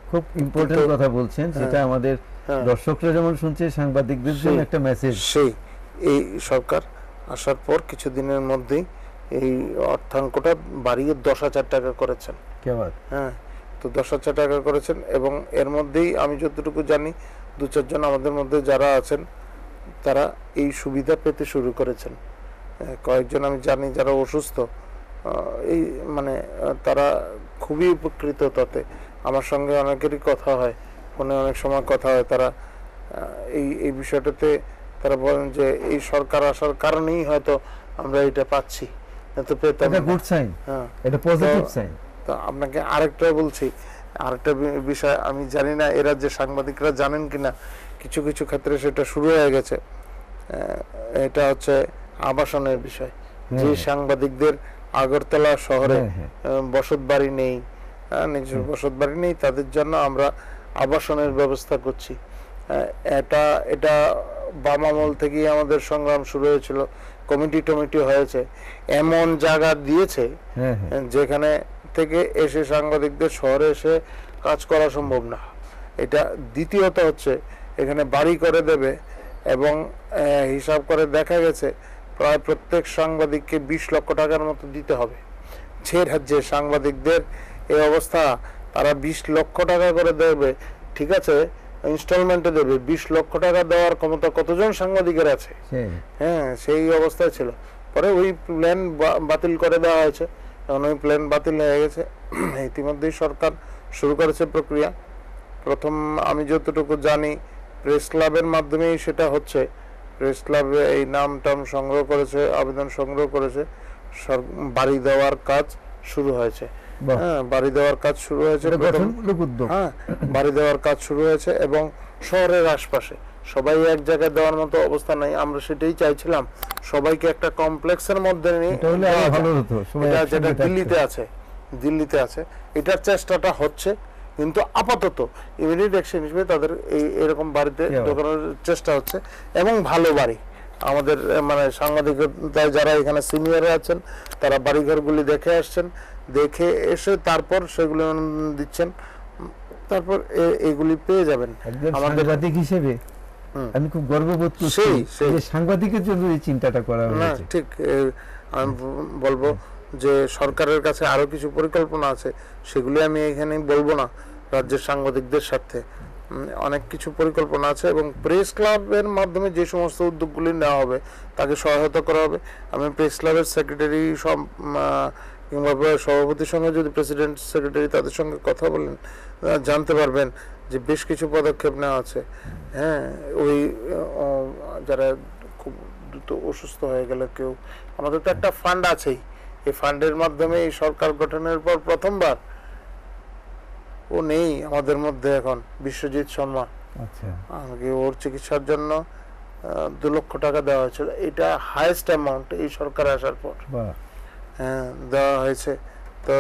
খুব ইম্পর্টেন্ট কথা বলছেন হ্যাঁ। যেটা আমাদের হ্যাঁ। দর্শকরা যেমন শুনছে সাংবাদিকদের জন্য একটা মেসেজ সেই এই সরকার আসার পর কিছুদিনের মধ্যেই এই অর্থাঙ্কটা বাড়িয়ে দশ হাজার টাকা করেছেন হ্যাঁ তো দশ হাজার টাকা করেছেন এবং এর মধ্যেই আমি যতটুকু জানি দু চারজন আমাদের মধ্যে যারা আছেন তারা এই সুবিধা পেতে শুরু করেছেন কয়েকজন আমি জানি যারা অসুস্থ এই মানে তারা খুবই উপকৃত তাতে আমার সঙ্গে অনেকেরই কথা হয় ফোনে অনেক সময় কথা হয় তারা এই এই বিষয়টাতে তারা বলেন যে এই সরকার আসার কারণেই হয়তো আমরা এটা পাচ্ছি না গুড সাইন হ্যাঁ এটা পজিটিভ সাইন তো আপনাকে আরেকটা বলছি আরেকটা বিষয় আমি জানি না এরা যে সাংবাদিকরা জানেন কিনা কিছু কিছু ক্ষেত্রে সেটা শুরু হয়ে গেছে এটা হচ্ছে আবাসনের বিষয় হ্যাঁ, যে হ্যাঁ। সাংবাদিকদের আগরতলা শহরে হ্যাঁ, বসত বাড়ি নেই নিজের বসত বাড়ি নেই তাদের জন্য আমরা আবাসনের ব্যবস্থা করছি এটা এটা বামামল থেকেই আমাদের সংগ্রাম শুরু হয়েছিল কমিটি টমিটি হয়েছে এমন জায়গা দিয়েছে যেখানে থেকে এসে সাংবাদিকদের শহরে এসে কাজ করা সম্ভব না এটা দ্বিতীয়ত হচ্ছে এখানে বাড়ি করে দেবে এবং হিসাব করে দেখা গেছে প্রায় প্রত্যেক সাংবাদিককে বিশ লক্ষ টাকার মতো দিতে হবে যে রাজ্যে সাংবাদিকদের এই অবস্থা তারা বিশ লক্ষ টাকা করে দেবে ঠিক আছে ইনস্টলমেন্টে দেবে বিশ লক্ষ টাকা দেওয়ার ক্ষমতা কতজন সাংবাদিকের আছে হ্যাঁ সেই অবস্থায় ছিল পরে ওই প্ল্যান বাতিল করে দেওয়া হয়েছে কারণ ওই প্ল্যান বাতিল হয়ে গেছে ইতিমধ্যেই সরকার শুরু করেছে প্রক্রিয়া প্রথম আমি যতটুকু জানি প্রেস ক্লাবের মাধ্যমেই সেটা হচ্ছে প্রেস ক্লাবে এই নাম টাম সংগ্রহ করেছে আবেদন সংগ্রহ করেছে বাড়ি দেওয়ার কাজ শুরু হয়েছে হ্যাঁ বাড়ি দেওয়ার কাজ শুরু হয়েছে হ্যাঁ বাড়ি দেওয়ার কাজ শুরু হয়েছে এবং শহরের আশপাশে সবাই এক জায়গায় দেওয়ার মতো অবস্থা নাই আমরা সেটাই চাইছিলাম সবাইকে একটা কমপ্লেক্সের মধ্যে যেটা দিল্লিতে আছে দিল্লিতে আছে এটার চেষ্টাটা হচ্ছে কিন্তু আপাতত ইমিডিয়েট অ্যাকশন হিসেবে তাদের এই এরকম বাড়িতে ঢোকানোর চেষ্টা হচ্ছে এবং ভালো বাড়ি আমাদের মানে সাংবাদিকতায় যারা এখানে সিনিয়র আছেন তারা বাড়িঘরগুলি দেখে আসছেন দেখে এসে তারপর সেগুলো দিচ্ছেন তারপর এগুলি পেয়ে যাবেন আমাদের হিসেবে আমি খুব গর্ববোধ করছি যে সাংবাদিকের জন্য এই চিন্তাটা করা হয়েছে ঠিক আমি বলবো যে সরকারের কাছে আরো কিছু পরিকল্পনা আছে সেগুলি আমি এখানে বলবো না রাজ্যের সাংবাদিকদের সাথে অনেক কিছু পরিকল্পনা আছে এবং প্রেস ক্লাবের মাধ্যমে যে সমস্ত উদ্যোগগুলি নেওয়া হবে তাকে সহায়তা করা হবে আমি প্রেস ক্লাবের সেক্রেটারি সব কিংবা সভাপতির সঙ্গে যদি প্রেসিডেন্ট সেক্রেটারি তাদের সঙ্গে কথা বলেন জানতে পারবেন যে বেশ কিছু পদক্ষেপ নেওয়া আছে হ্যাঁ ওই যারা খুব দ্রুত অসুস্থ হয়ে গেল কেউ আমাদের তো একটা ফান্ড আছেই এই ফান্ডের মাধ্যমে এই সরকার গঠনের পর প্রথমবার ও নেই আমাদের মধ্যে এখন বিশ্বজিৎ শর্মা আমাকে আচ্ছা। ওর চিকিৎসার জন্য দু লক্ষ টাকা দেওয়া হয়েছিল এটা হাইস্ট অ্যামাউন্ট এই সরকার আসার পর হ্যাঁ দেওয়া হয়েছে তো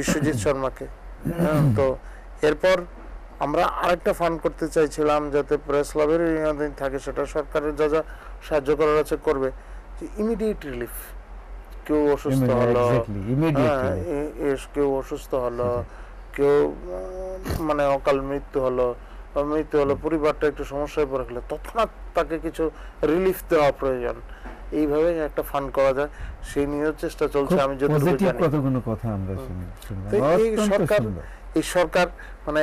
বিশ্বজিৎ শর্মাকে হ্যাঁ, তো এরপর আমরা আরেকটা ফান্ড করতে চাইছিলাম যাতে প্রেস ক্লাবের নিয়ন্ত্রণ থাকে সেটা সরকারের যা যা সাহায্য করার আছে করবে যে ইমিডিয়েট হ্যাঁ, রিলিফ কেউ অসুস্থ হলো কেউ অসুস্থ হলো কেউ মানে অকাল মৃত্যু হলো মৃত্যু হলো পরিবারটা একটু সমস্যায় পড়ে গেলে তৎক্ষণাৎ তাকে কিছু রিলিফ দেওয়া প্রয়োজন এইভাবে একটা ফান্ড করা যায় সেই নিয়েও চেষ্টা চলছে আমি যদি কথা আমরা সরকার এই সরকার মানে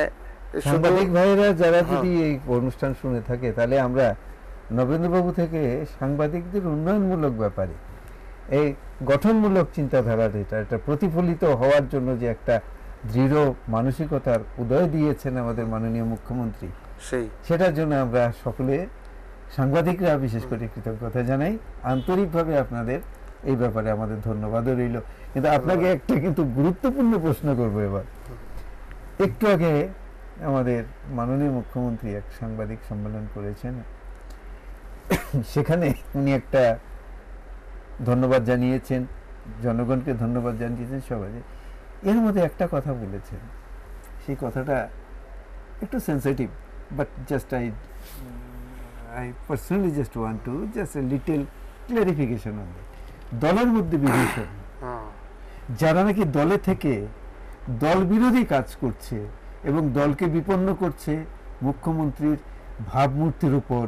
সাংবাদিক ভাইরা যারা হ্যাঁ। যদি এই অনুষ্ঠান শুনে থাকে তাহলে আমরা নবেন্দ্রবাবু থেকে সাংবাদিকদের উন্নয়নমূলক ব্যাপারে এই গঠনমূলক চিন্তাধারার এটা এটা প্রতিফলিত হওয়ার জন্য যে একটা দৃঢ় মানসিকতার উদয় দিয়েছেন আমাদের মাননীয় মুখ্যমন্ত্রী সেই সেটার জন্য আমরা সকলে সাংবাদিকরা বিশেষ করে কৃতজ্ঞতা জানাই আন্তরিকভাবে আপনাদের এই ব্যাপারে আমাদের ধন্যবাদও রইল কিন্তু আপনাকে একটা কিন্তু গুরুত্বপূর্ণ প্রশ্ন করবো এবার একটু আগে আমাদের মাননীয় মুখ্যমন্ত্রী এক সাংবাদিক সম্মেলন করেছেন সেখানে উনি একটা ধন্যবাদ জানিয়েছেন জনগণকে ধন্যবাদ জানিয়েছেন সবাই এর মধ্যে একটা কথা বলেছেন সেই কথাটা একটু sensitive but just I I personally just want to just a little clarification on দলের মধ্যে বিভীষণ হ্যাঁ। যারা নাকি দলে থেকে দল বিরোধী কাজ করছে এবং দলকে বিপন্ন করছে মুখ্যমন্ত্রীর ভাবমূর্তির উপর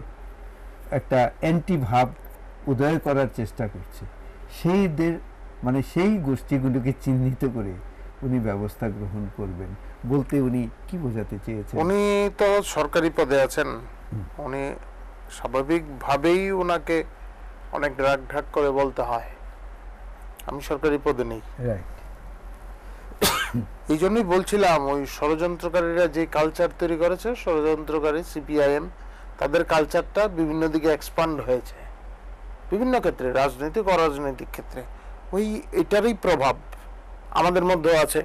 একটা অ্যান্টি ভাব উদয় করার চেষ্টা করছে সেইদের মানে সেই গোষ্ঠীগুলোকে চিহ্নিত করে উনি ব্যবস্থা গ্রহণ করবেন বলতে উনি কি বোঝাতে চেয়েছেন উনি তো সরকারি পদে আছেন উনি স্বাভাবিকভাবেই ওনাকে অনেক রাগ ঢাক করে বলতে হয় আমি সরকারি পদে নেই রাইট এই জন্যই বলছিলাম ওই ষড়যন্ত্রকারীরা যে কালচার তৈরি করেছে ষড়যন্ত্রকারী সিপিআইএম তাদের কালচারটা বিভিন্ন দিকে এক্সপান্ড হয়েছে বিভিন্ন ক্ষেত্রে রাজনৈতিক অরাজনৈতিক ক্ষেত্রে ওই এটারই প্রভাব আমাদের মধ্যেও আছে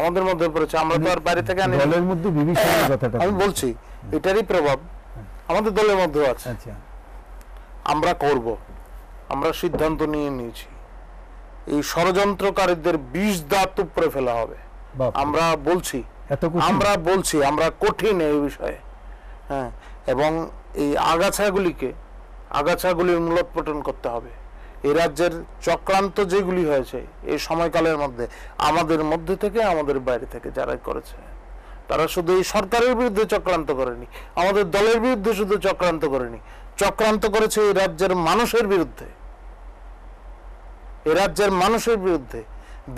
আমাদের মধ্যে পড়েছে আমরা তো আর বাইরে থেকে আনি দলের মধ্যে কথাটা আমি বলছি এটারই প্রভাব আমাদের দলের মধ্যেও আছে আচ্ছা। আমরা করব আমরা সিদ্ধান্ত নিয়ে নিয়েছি এই ষড়যন্ত্রকারীদের বিষ দাঁত উপরে ফেলা হবে আমরা বলছি আমরা বলছি আমরা কঠিন এই বিষয়ে হ্যাঁ এবং এই আগাছাগুলিকে আগাছাগুলির পটন করতে হবে এই রাজ্যের চক্রান্ত যেগুলি হয়েছে এই সময়কালের মধ্যে আমাদের মধ্যে থেকে আমাদের বাইরে থেকে যারাই করেছে তারা শুধু এই সরকারের বিরুদ্ধে চক্রান্ত করেনি আমাদের দলের বিরুদ্ধে শুধু চক্রান্ত করেনি চক্রান্ত করেছে এই রাজ্যের মানুষের বিরুদ্ধে এ রাজ্যের মানুষের বিরুদ্ধে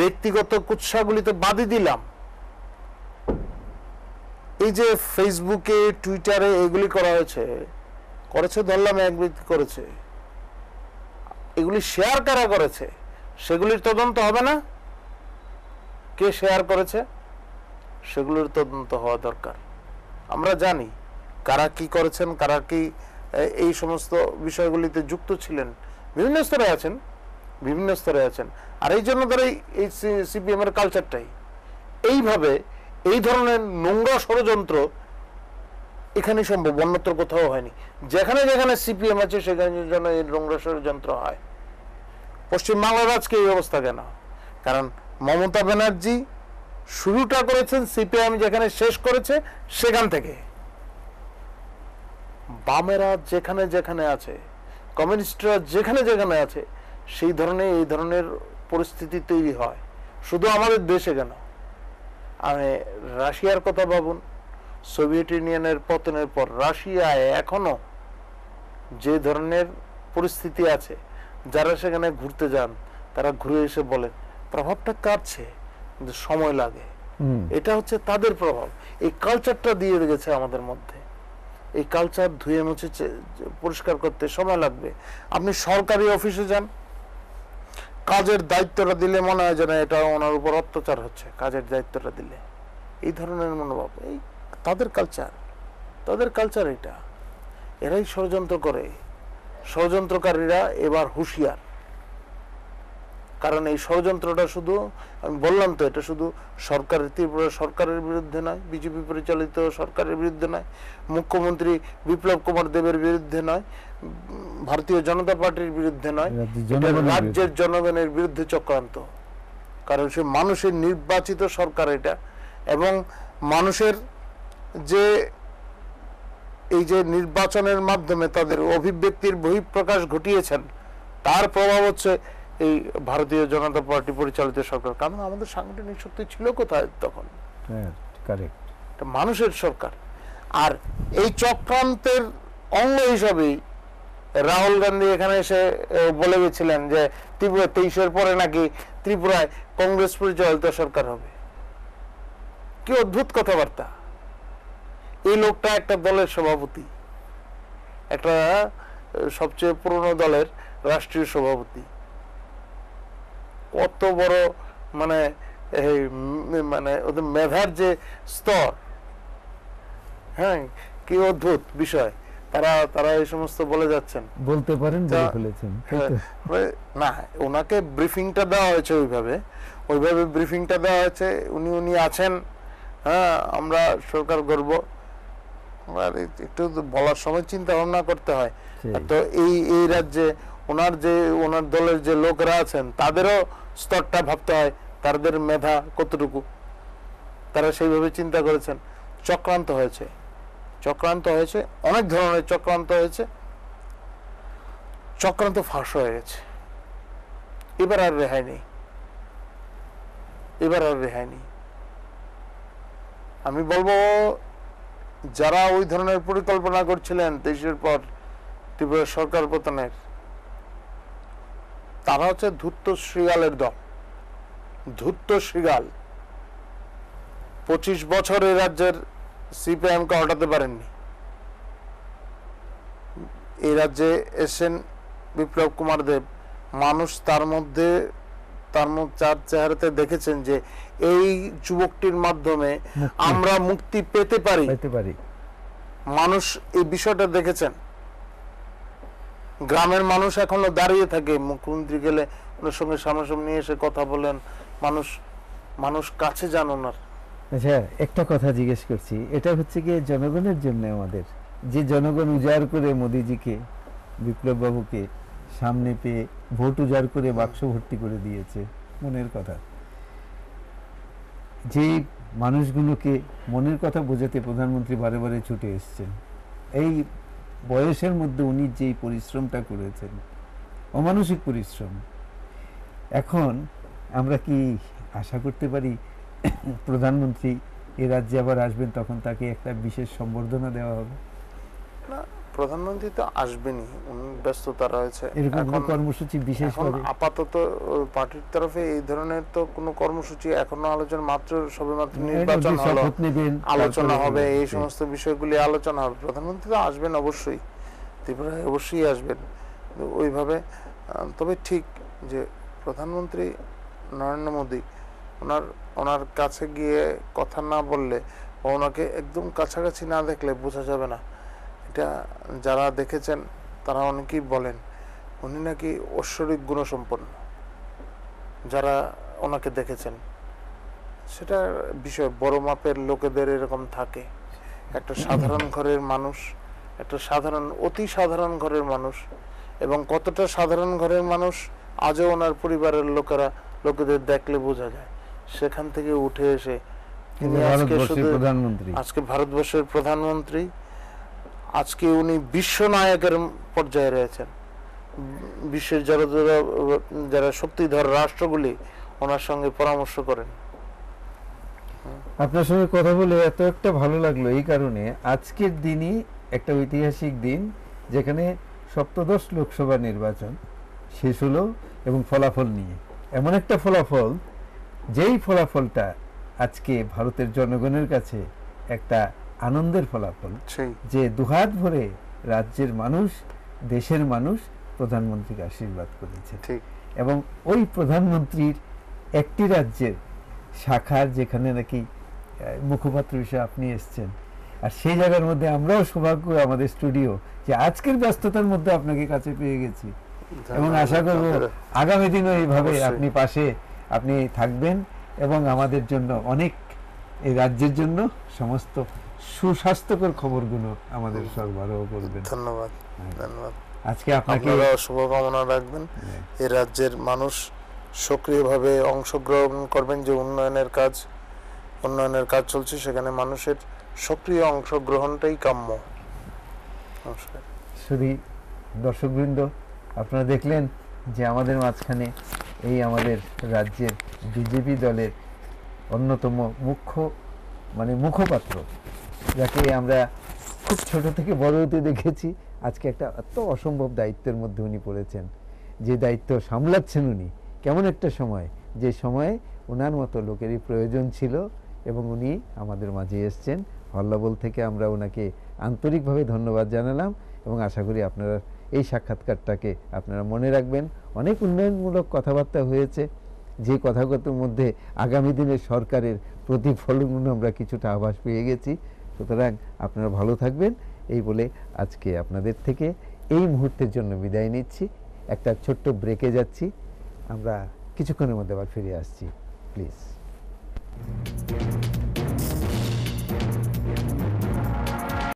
ব্যক্তিগত কুৎসাগুলিতে বাদি দিলাম এই যে ফেসবুকে টুইটারে এগুলি করা হয়েছে করেছে ধরলাম এক ব্যক্তি করেছে এগুলি শেয়ার কারা করেছে সেগুলির তদন্ত হবে না কে শেয়ার করেছে সেগুলির তদন্ত হওয়া দরকার আমরা জানি কারা কি করেছেন কারা কি এই সমস্ত বিষয়গুলিতে যুক্ত ছিলেন বিভিন্ন স্তরে আছেন বিভিন্ন স্তরে আছেন আর এই জন্য তারা এই সিপিএম এর কালচারটাই এইভাবে এই ধরনের নোংরা ষড়যন্ত্র এখানে সম্ভব অন্যত্র কোথাও হয়নি যেখানে যেখানে সিপিএম আছে সেখানে জন্য এই নোংরা ষড়যন্ত্র হয় পশ্চিমবাংলার আজকে এই অবস্থা কেন কারণ মমতা ব্যানার্জি শুরুটা করেছেন সিপিএম যেখানে শেষ করেছে সেখান থেকে বামেরা যেখানে যেখানে আছে কমিউনিস্টরা যেখানে যেখানে আছে সেই ধরনের এই ধরনের পরিস্থিতি তৈরি হয় শুধু আমাদের দেশে কেন আমি রাশিয়ার কথা ভাবুন সোভিয়েত ইউনিয়নের পতনের পর রাশিয়ায় এখনও যে ধরনের পরিস্থিতি আছে যারা সেখানে ঘুরতে যান তারা ঘুরে এসে বলেন প্রভাবটা কাটছে কিন্তু সময় লাগে এটা হচ্ছে তাদের প্রভাব এই কালচারটা দিয়ে গেছে আমাদের মধ্যে এই কালচার ধুয়ে মুছে পরিষ্কার করতে সময় লাগবে আপনি সরকারি অফিসে যান কাজের দায়িত্বটা দিলে মনে হয় যেন এটা ওনার উপর অত্যাচার হচ্ছে কাজের দায়িত্বটা দিলে এই ধরনের মনোভাব এই তাদের কালচার তাদের কালচার এটা এরাই ষড়যন্ত্র করে ষড়যন্ত্রকারীরা এবার হুঁশিয়ার কারণ এই ষড়যন্ত্রটা শুধু আমি বললাম তো এটা শুধু সরকারের ত্রিপুরা সরকারের বিরুদ্ধে নয় বিজেপি পরিচালিত সরকারের বিরুদ্ধে নয় মুখ্যমন্ত্রী বিপ্লব কুমার দেবের বিরুদ্ধে নয় ভারতীয় জনতা পার্টির বিরুদ্ধে নয় রাজ্যের জনগণের বিরুদ্ধে চক্রান্ত কারণ সে মানুষের নির্বাচিত সরকার এটা এবং মানুষের যে এই যে নির্বাচনের মাধ্যমে তাদের অভিব্যক্তির বহিঃপ্রকাশ ঘটিয়েছেন তার প্রভাব হচ্ছে এই ভারতীয় জনতা পার্টি পরিচালিত সরকার কারণ আমাদের সাংগঠনিক শক্তি ছিল কোথায় তখন হ্যাঁ, মানুষের সরকার আর এই চক্রান্তের অঙ্গ হিসাবেই রাহুল গান্ধী এখানে এসে বলে গেছিলেন যে ত্রিপুরা তেইশের পরে নাকি ত্রিপুরায় কংগ্রেস পরিচালিত সরকার হবে কি অদ্ভুত কথাবার্তা এই লোকটা একটা দলের সভাপতি একটা সবচেয়ে পুরনো দলের রাষ্ট্রীয় সভাপতি কত বড় মানে মানে ওদের মেধার যে স্তর হ্যাঁ কি অদ্ভুত বিষয় তারা তারা এই সমস্ত বলে যাচ্ছেন বলতে পারেন হ্যাঁ, না ওনাকে ব্রিফিংটা দেওয়া হয়েছে ওইভাবে ওইভাবে ব্রিফিংটা দেওয়া হয়েছে উনি উনি আছেন হ্যাঁ আমরা সরকার একটু বলার সময় চিন্তা ভাবনা করতে হয় তো এই এই রাজ্যে ওনার যে ওনার দলের যে লোকরা আছেন তাদেরও স্তরটা ভাবতে হয় তাদের মেধা কতটুকু তারা সেইভাবে চিন্তা করেছেন চক্রান্ত হয়েছে চক্রান্ত হয়েছে অনেক ধরনের চক্রান্ত হয়েছে চক্রান্ত ফাঁস হয়ে গেছে এবার আর রেহাই নেই এবার আর রেহাই নেই আমি বলবো যারা ওই ধরনের পরিকল্পনা করছিলেন দেশের পর ত্রিপুরা সরকার পতনের তারা হচ্ছে ধূর্ত শৃগালের দল ধূর্ত শৃগাল পঁচিশ বছর এই রাজ্যের সিপিআইএমকে হটাতে পারেননি এই রাজ্যে এসেন বিপ্লব কুমার দেব মানুষ তার মধ্যে তার চার চেহারাতে দেখেছেন যে এই যুবকটির মাধ্যমে আমরা মুক্তি পেতে পারি পেতে পারি মানুষ এই বিষয়টা দেখেছেন গ্রামের মানুষ এখনো দাঁড়িয়ে থাকে মুখ্যমন্ত্রী গেলে ওনার সঙ্গে সামনাসামনি এসে কথা বলেন মানুষ মানুষ কাছে জানো না আচ্ছা একটা কথা জিজ্ঞেস করছি এটা হচ্ছে কি জনগণের জন্য আমাদের যে জনগণ উজাড় করে মোদিজিকে বিপ্লববাবুকে সামনে পেয়ে ভোট উজাড় করে বাক্স ভর্তি করে দিয়েছে মনের কথা যে মানুষগুলোকে মনের কথা বোঝাতে প্রধানমন্ত্রী বারে বারে ছুটে এসছেন এই বয়সের মধ্যে উনি যেই পরিশ্রমটা করেছেন অমানসিক পরিশ্রম এখন আমরা কি আশা করতে পারি প্রধানমন্ত্রী এ রাজ্যে আবার আসবেন তখন তাকে একটা বিশেষ সম্বর্ধনা দেওয়া হবে না প্রধানমন্ত্রী তো আসবেনই ব্যস্ততা রয়েছে কর্মসূচি বিশেষ করে আপাতত পার্টির তরফে এই ধরনের তো কোনো কর্মসূচি এখনো আলোচনা মাত্র সবেমাত্র নির্বাচন হলো আলোচনা হবে এই সমস্ত বিষয়গুলি আলোচনা হবে প্রধানমন্ত্রী তো আসবেন অবশ্যই ত্রিপুরায় অবশ্যই আসবেন ওইভাবে তবে ঠিক যে প্রধানমন্ত্রী নরেন্দ্র মোদী ওনার ওনার কাছে গিয়ে কথা না বললে বা ওনাকে একদম কাছাকাছি না দেখলে বোঝা যাবে না এটা যারা দেখেছেন তারা অনেকেই বলেন উনি নাকি ঐশ্বরিক গুণসম্পন্ন যারা ওনাকে দেখেছেন সেটা বিষয় বড় মাপের লোকেদের এরকম থাকে একটা সাধারণ ঘরের মানুষ একটা সাধারণ অতি সাধারণ ঘরের মানুষ এবং কতটা সাধারণ ঘরের মানুষ আজও ওনার পরিবারের লোকেরা লোকেদের দেখলে বোঝা যায় সেখান থেকে উঠে এসে তিনি আজকে প্রধানমন্ত্রী আজকে ভারতবর্ষের প্রধানমন্ত্রী আজকে উনি বিশ্ব নায়কের পর্যায়ে রয়েছেন বিশ্বের যারা যারা যারা শক্তিধর রাষ্ট্রগুলি ওনার সঙ্গে পরামর্শ করেন আপনার সঙ্গে কথা বলে এত একটা ভালো লাগলো এই কারণে আজকের দিনই একটা ঐতিহাসিক দিন যেখানে সপ্তদশ লোকসভা নির্বাচন শেষ হলো এবং ফলাফল নিয়ে এমন একটা ফলাফল যেই ফলাফলটা আজকে ভারতের জনগণের কাছে একটা আনন্দের ফলাফল যে দুহাত ভরে রাজ্যের মানুষ দেশের মানুষ প্রধানমন্ত্রীকে আশীর্বাদ করেছে এবং ওই প্রধানমন্ত্রীর একটি রাজ্যের শাখার যেখানে নাকি মুখপাত্র হিসেবে আপনি এসছেন আর সেই জায়গার মধ্যে আমরাও সৌভাগ্য আমাদের স্টুডিও যে আজকের ব্যস্ততার মধ্যে আপনাকে কাছে পেয়ে গেছি এবং আশা করব আগামী দিনও এইভাবে আপনি পাশে আপনি থাকবেন এবং আমাদের জন্য অনেক এই রাজ্যের জন্য সমস্ত সুস্বাস্থ্যকর খবরগুলো আমাদের সরবরাহ করবেন ধন্যবাদ হ্যাঁ। ধন্যবাদ আজকে আপনাকে শুভকামনা রাখবেন হ্যাঁ। এই রাজ্যের মানুষ সক্রিয়ভাবে অংশগ্রহণ করবেন যে উন্নয়নের কাজ উন্নয়নের কাজ চলছে সেখানে মানুষের সক্রিয় অংশগ্রহণটাই কাম্য শুধু দর্শকবৃন্দ আপনারা দেখলেন যে আমাদের মাঝখানে এই আমাদের রাজ্যের বিজেপি দলের অন্যতম মুখ্য মানে মুখপাত্র যাকে আমরা খুব ছোট থেকে বড় হতে দেখেছি আজকে একটা এত অসম্ভব দায়িত্বের মধ্যে উনি পড়েছেন যে দায়িত্ব সামলাচ্ছেন উনি কেমন একটা সময় যে সময়ে ওনার মতো লোকেরই প্রয়োজন ছিল এবং উনি আমাদের মাঝে এসছেন হল্লাবল থেকে আমরা ওনাকে আন্তরিকভাবে ধন্যবাদ জানালাম এবং আশা করি আপনারা এই সাক্ষাৎকারটাকে আপনারা মনে রাখবেন অনেক উন্নয়নমূলক কথাবার্তা হয়েছে যে কথাগতর মধ্যে আগামী দিনের সরকারের প্রতিফলন আমরা কিছুটা আভাস পেয়ে গেছি সুতরাং আপনারা ভালো থাকবেন এই বলে আজকে আপনাদের থেকে এই মুহূর্তের জন্য বিদায় নিচ্ছি একটা ছোট্ট ব্রেকে যাচ্ছি আমরা কিছুক্ষণের মধ্যে আবার ফিরে আসছি প্লিজ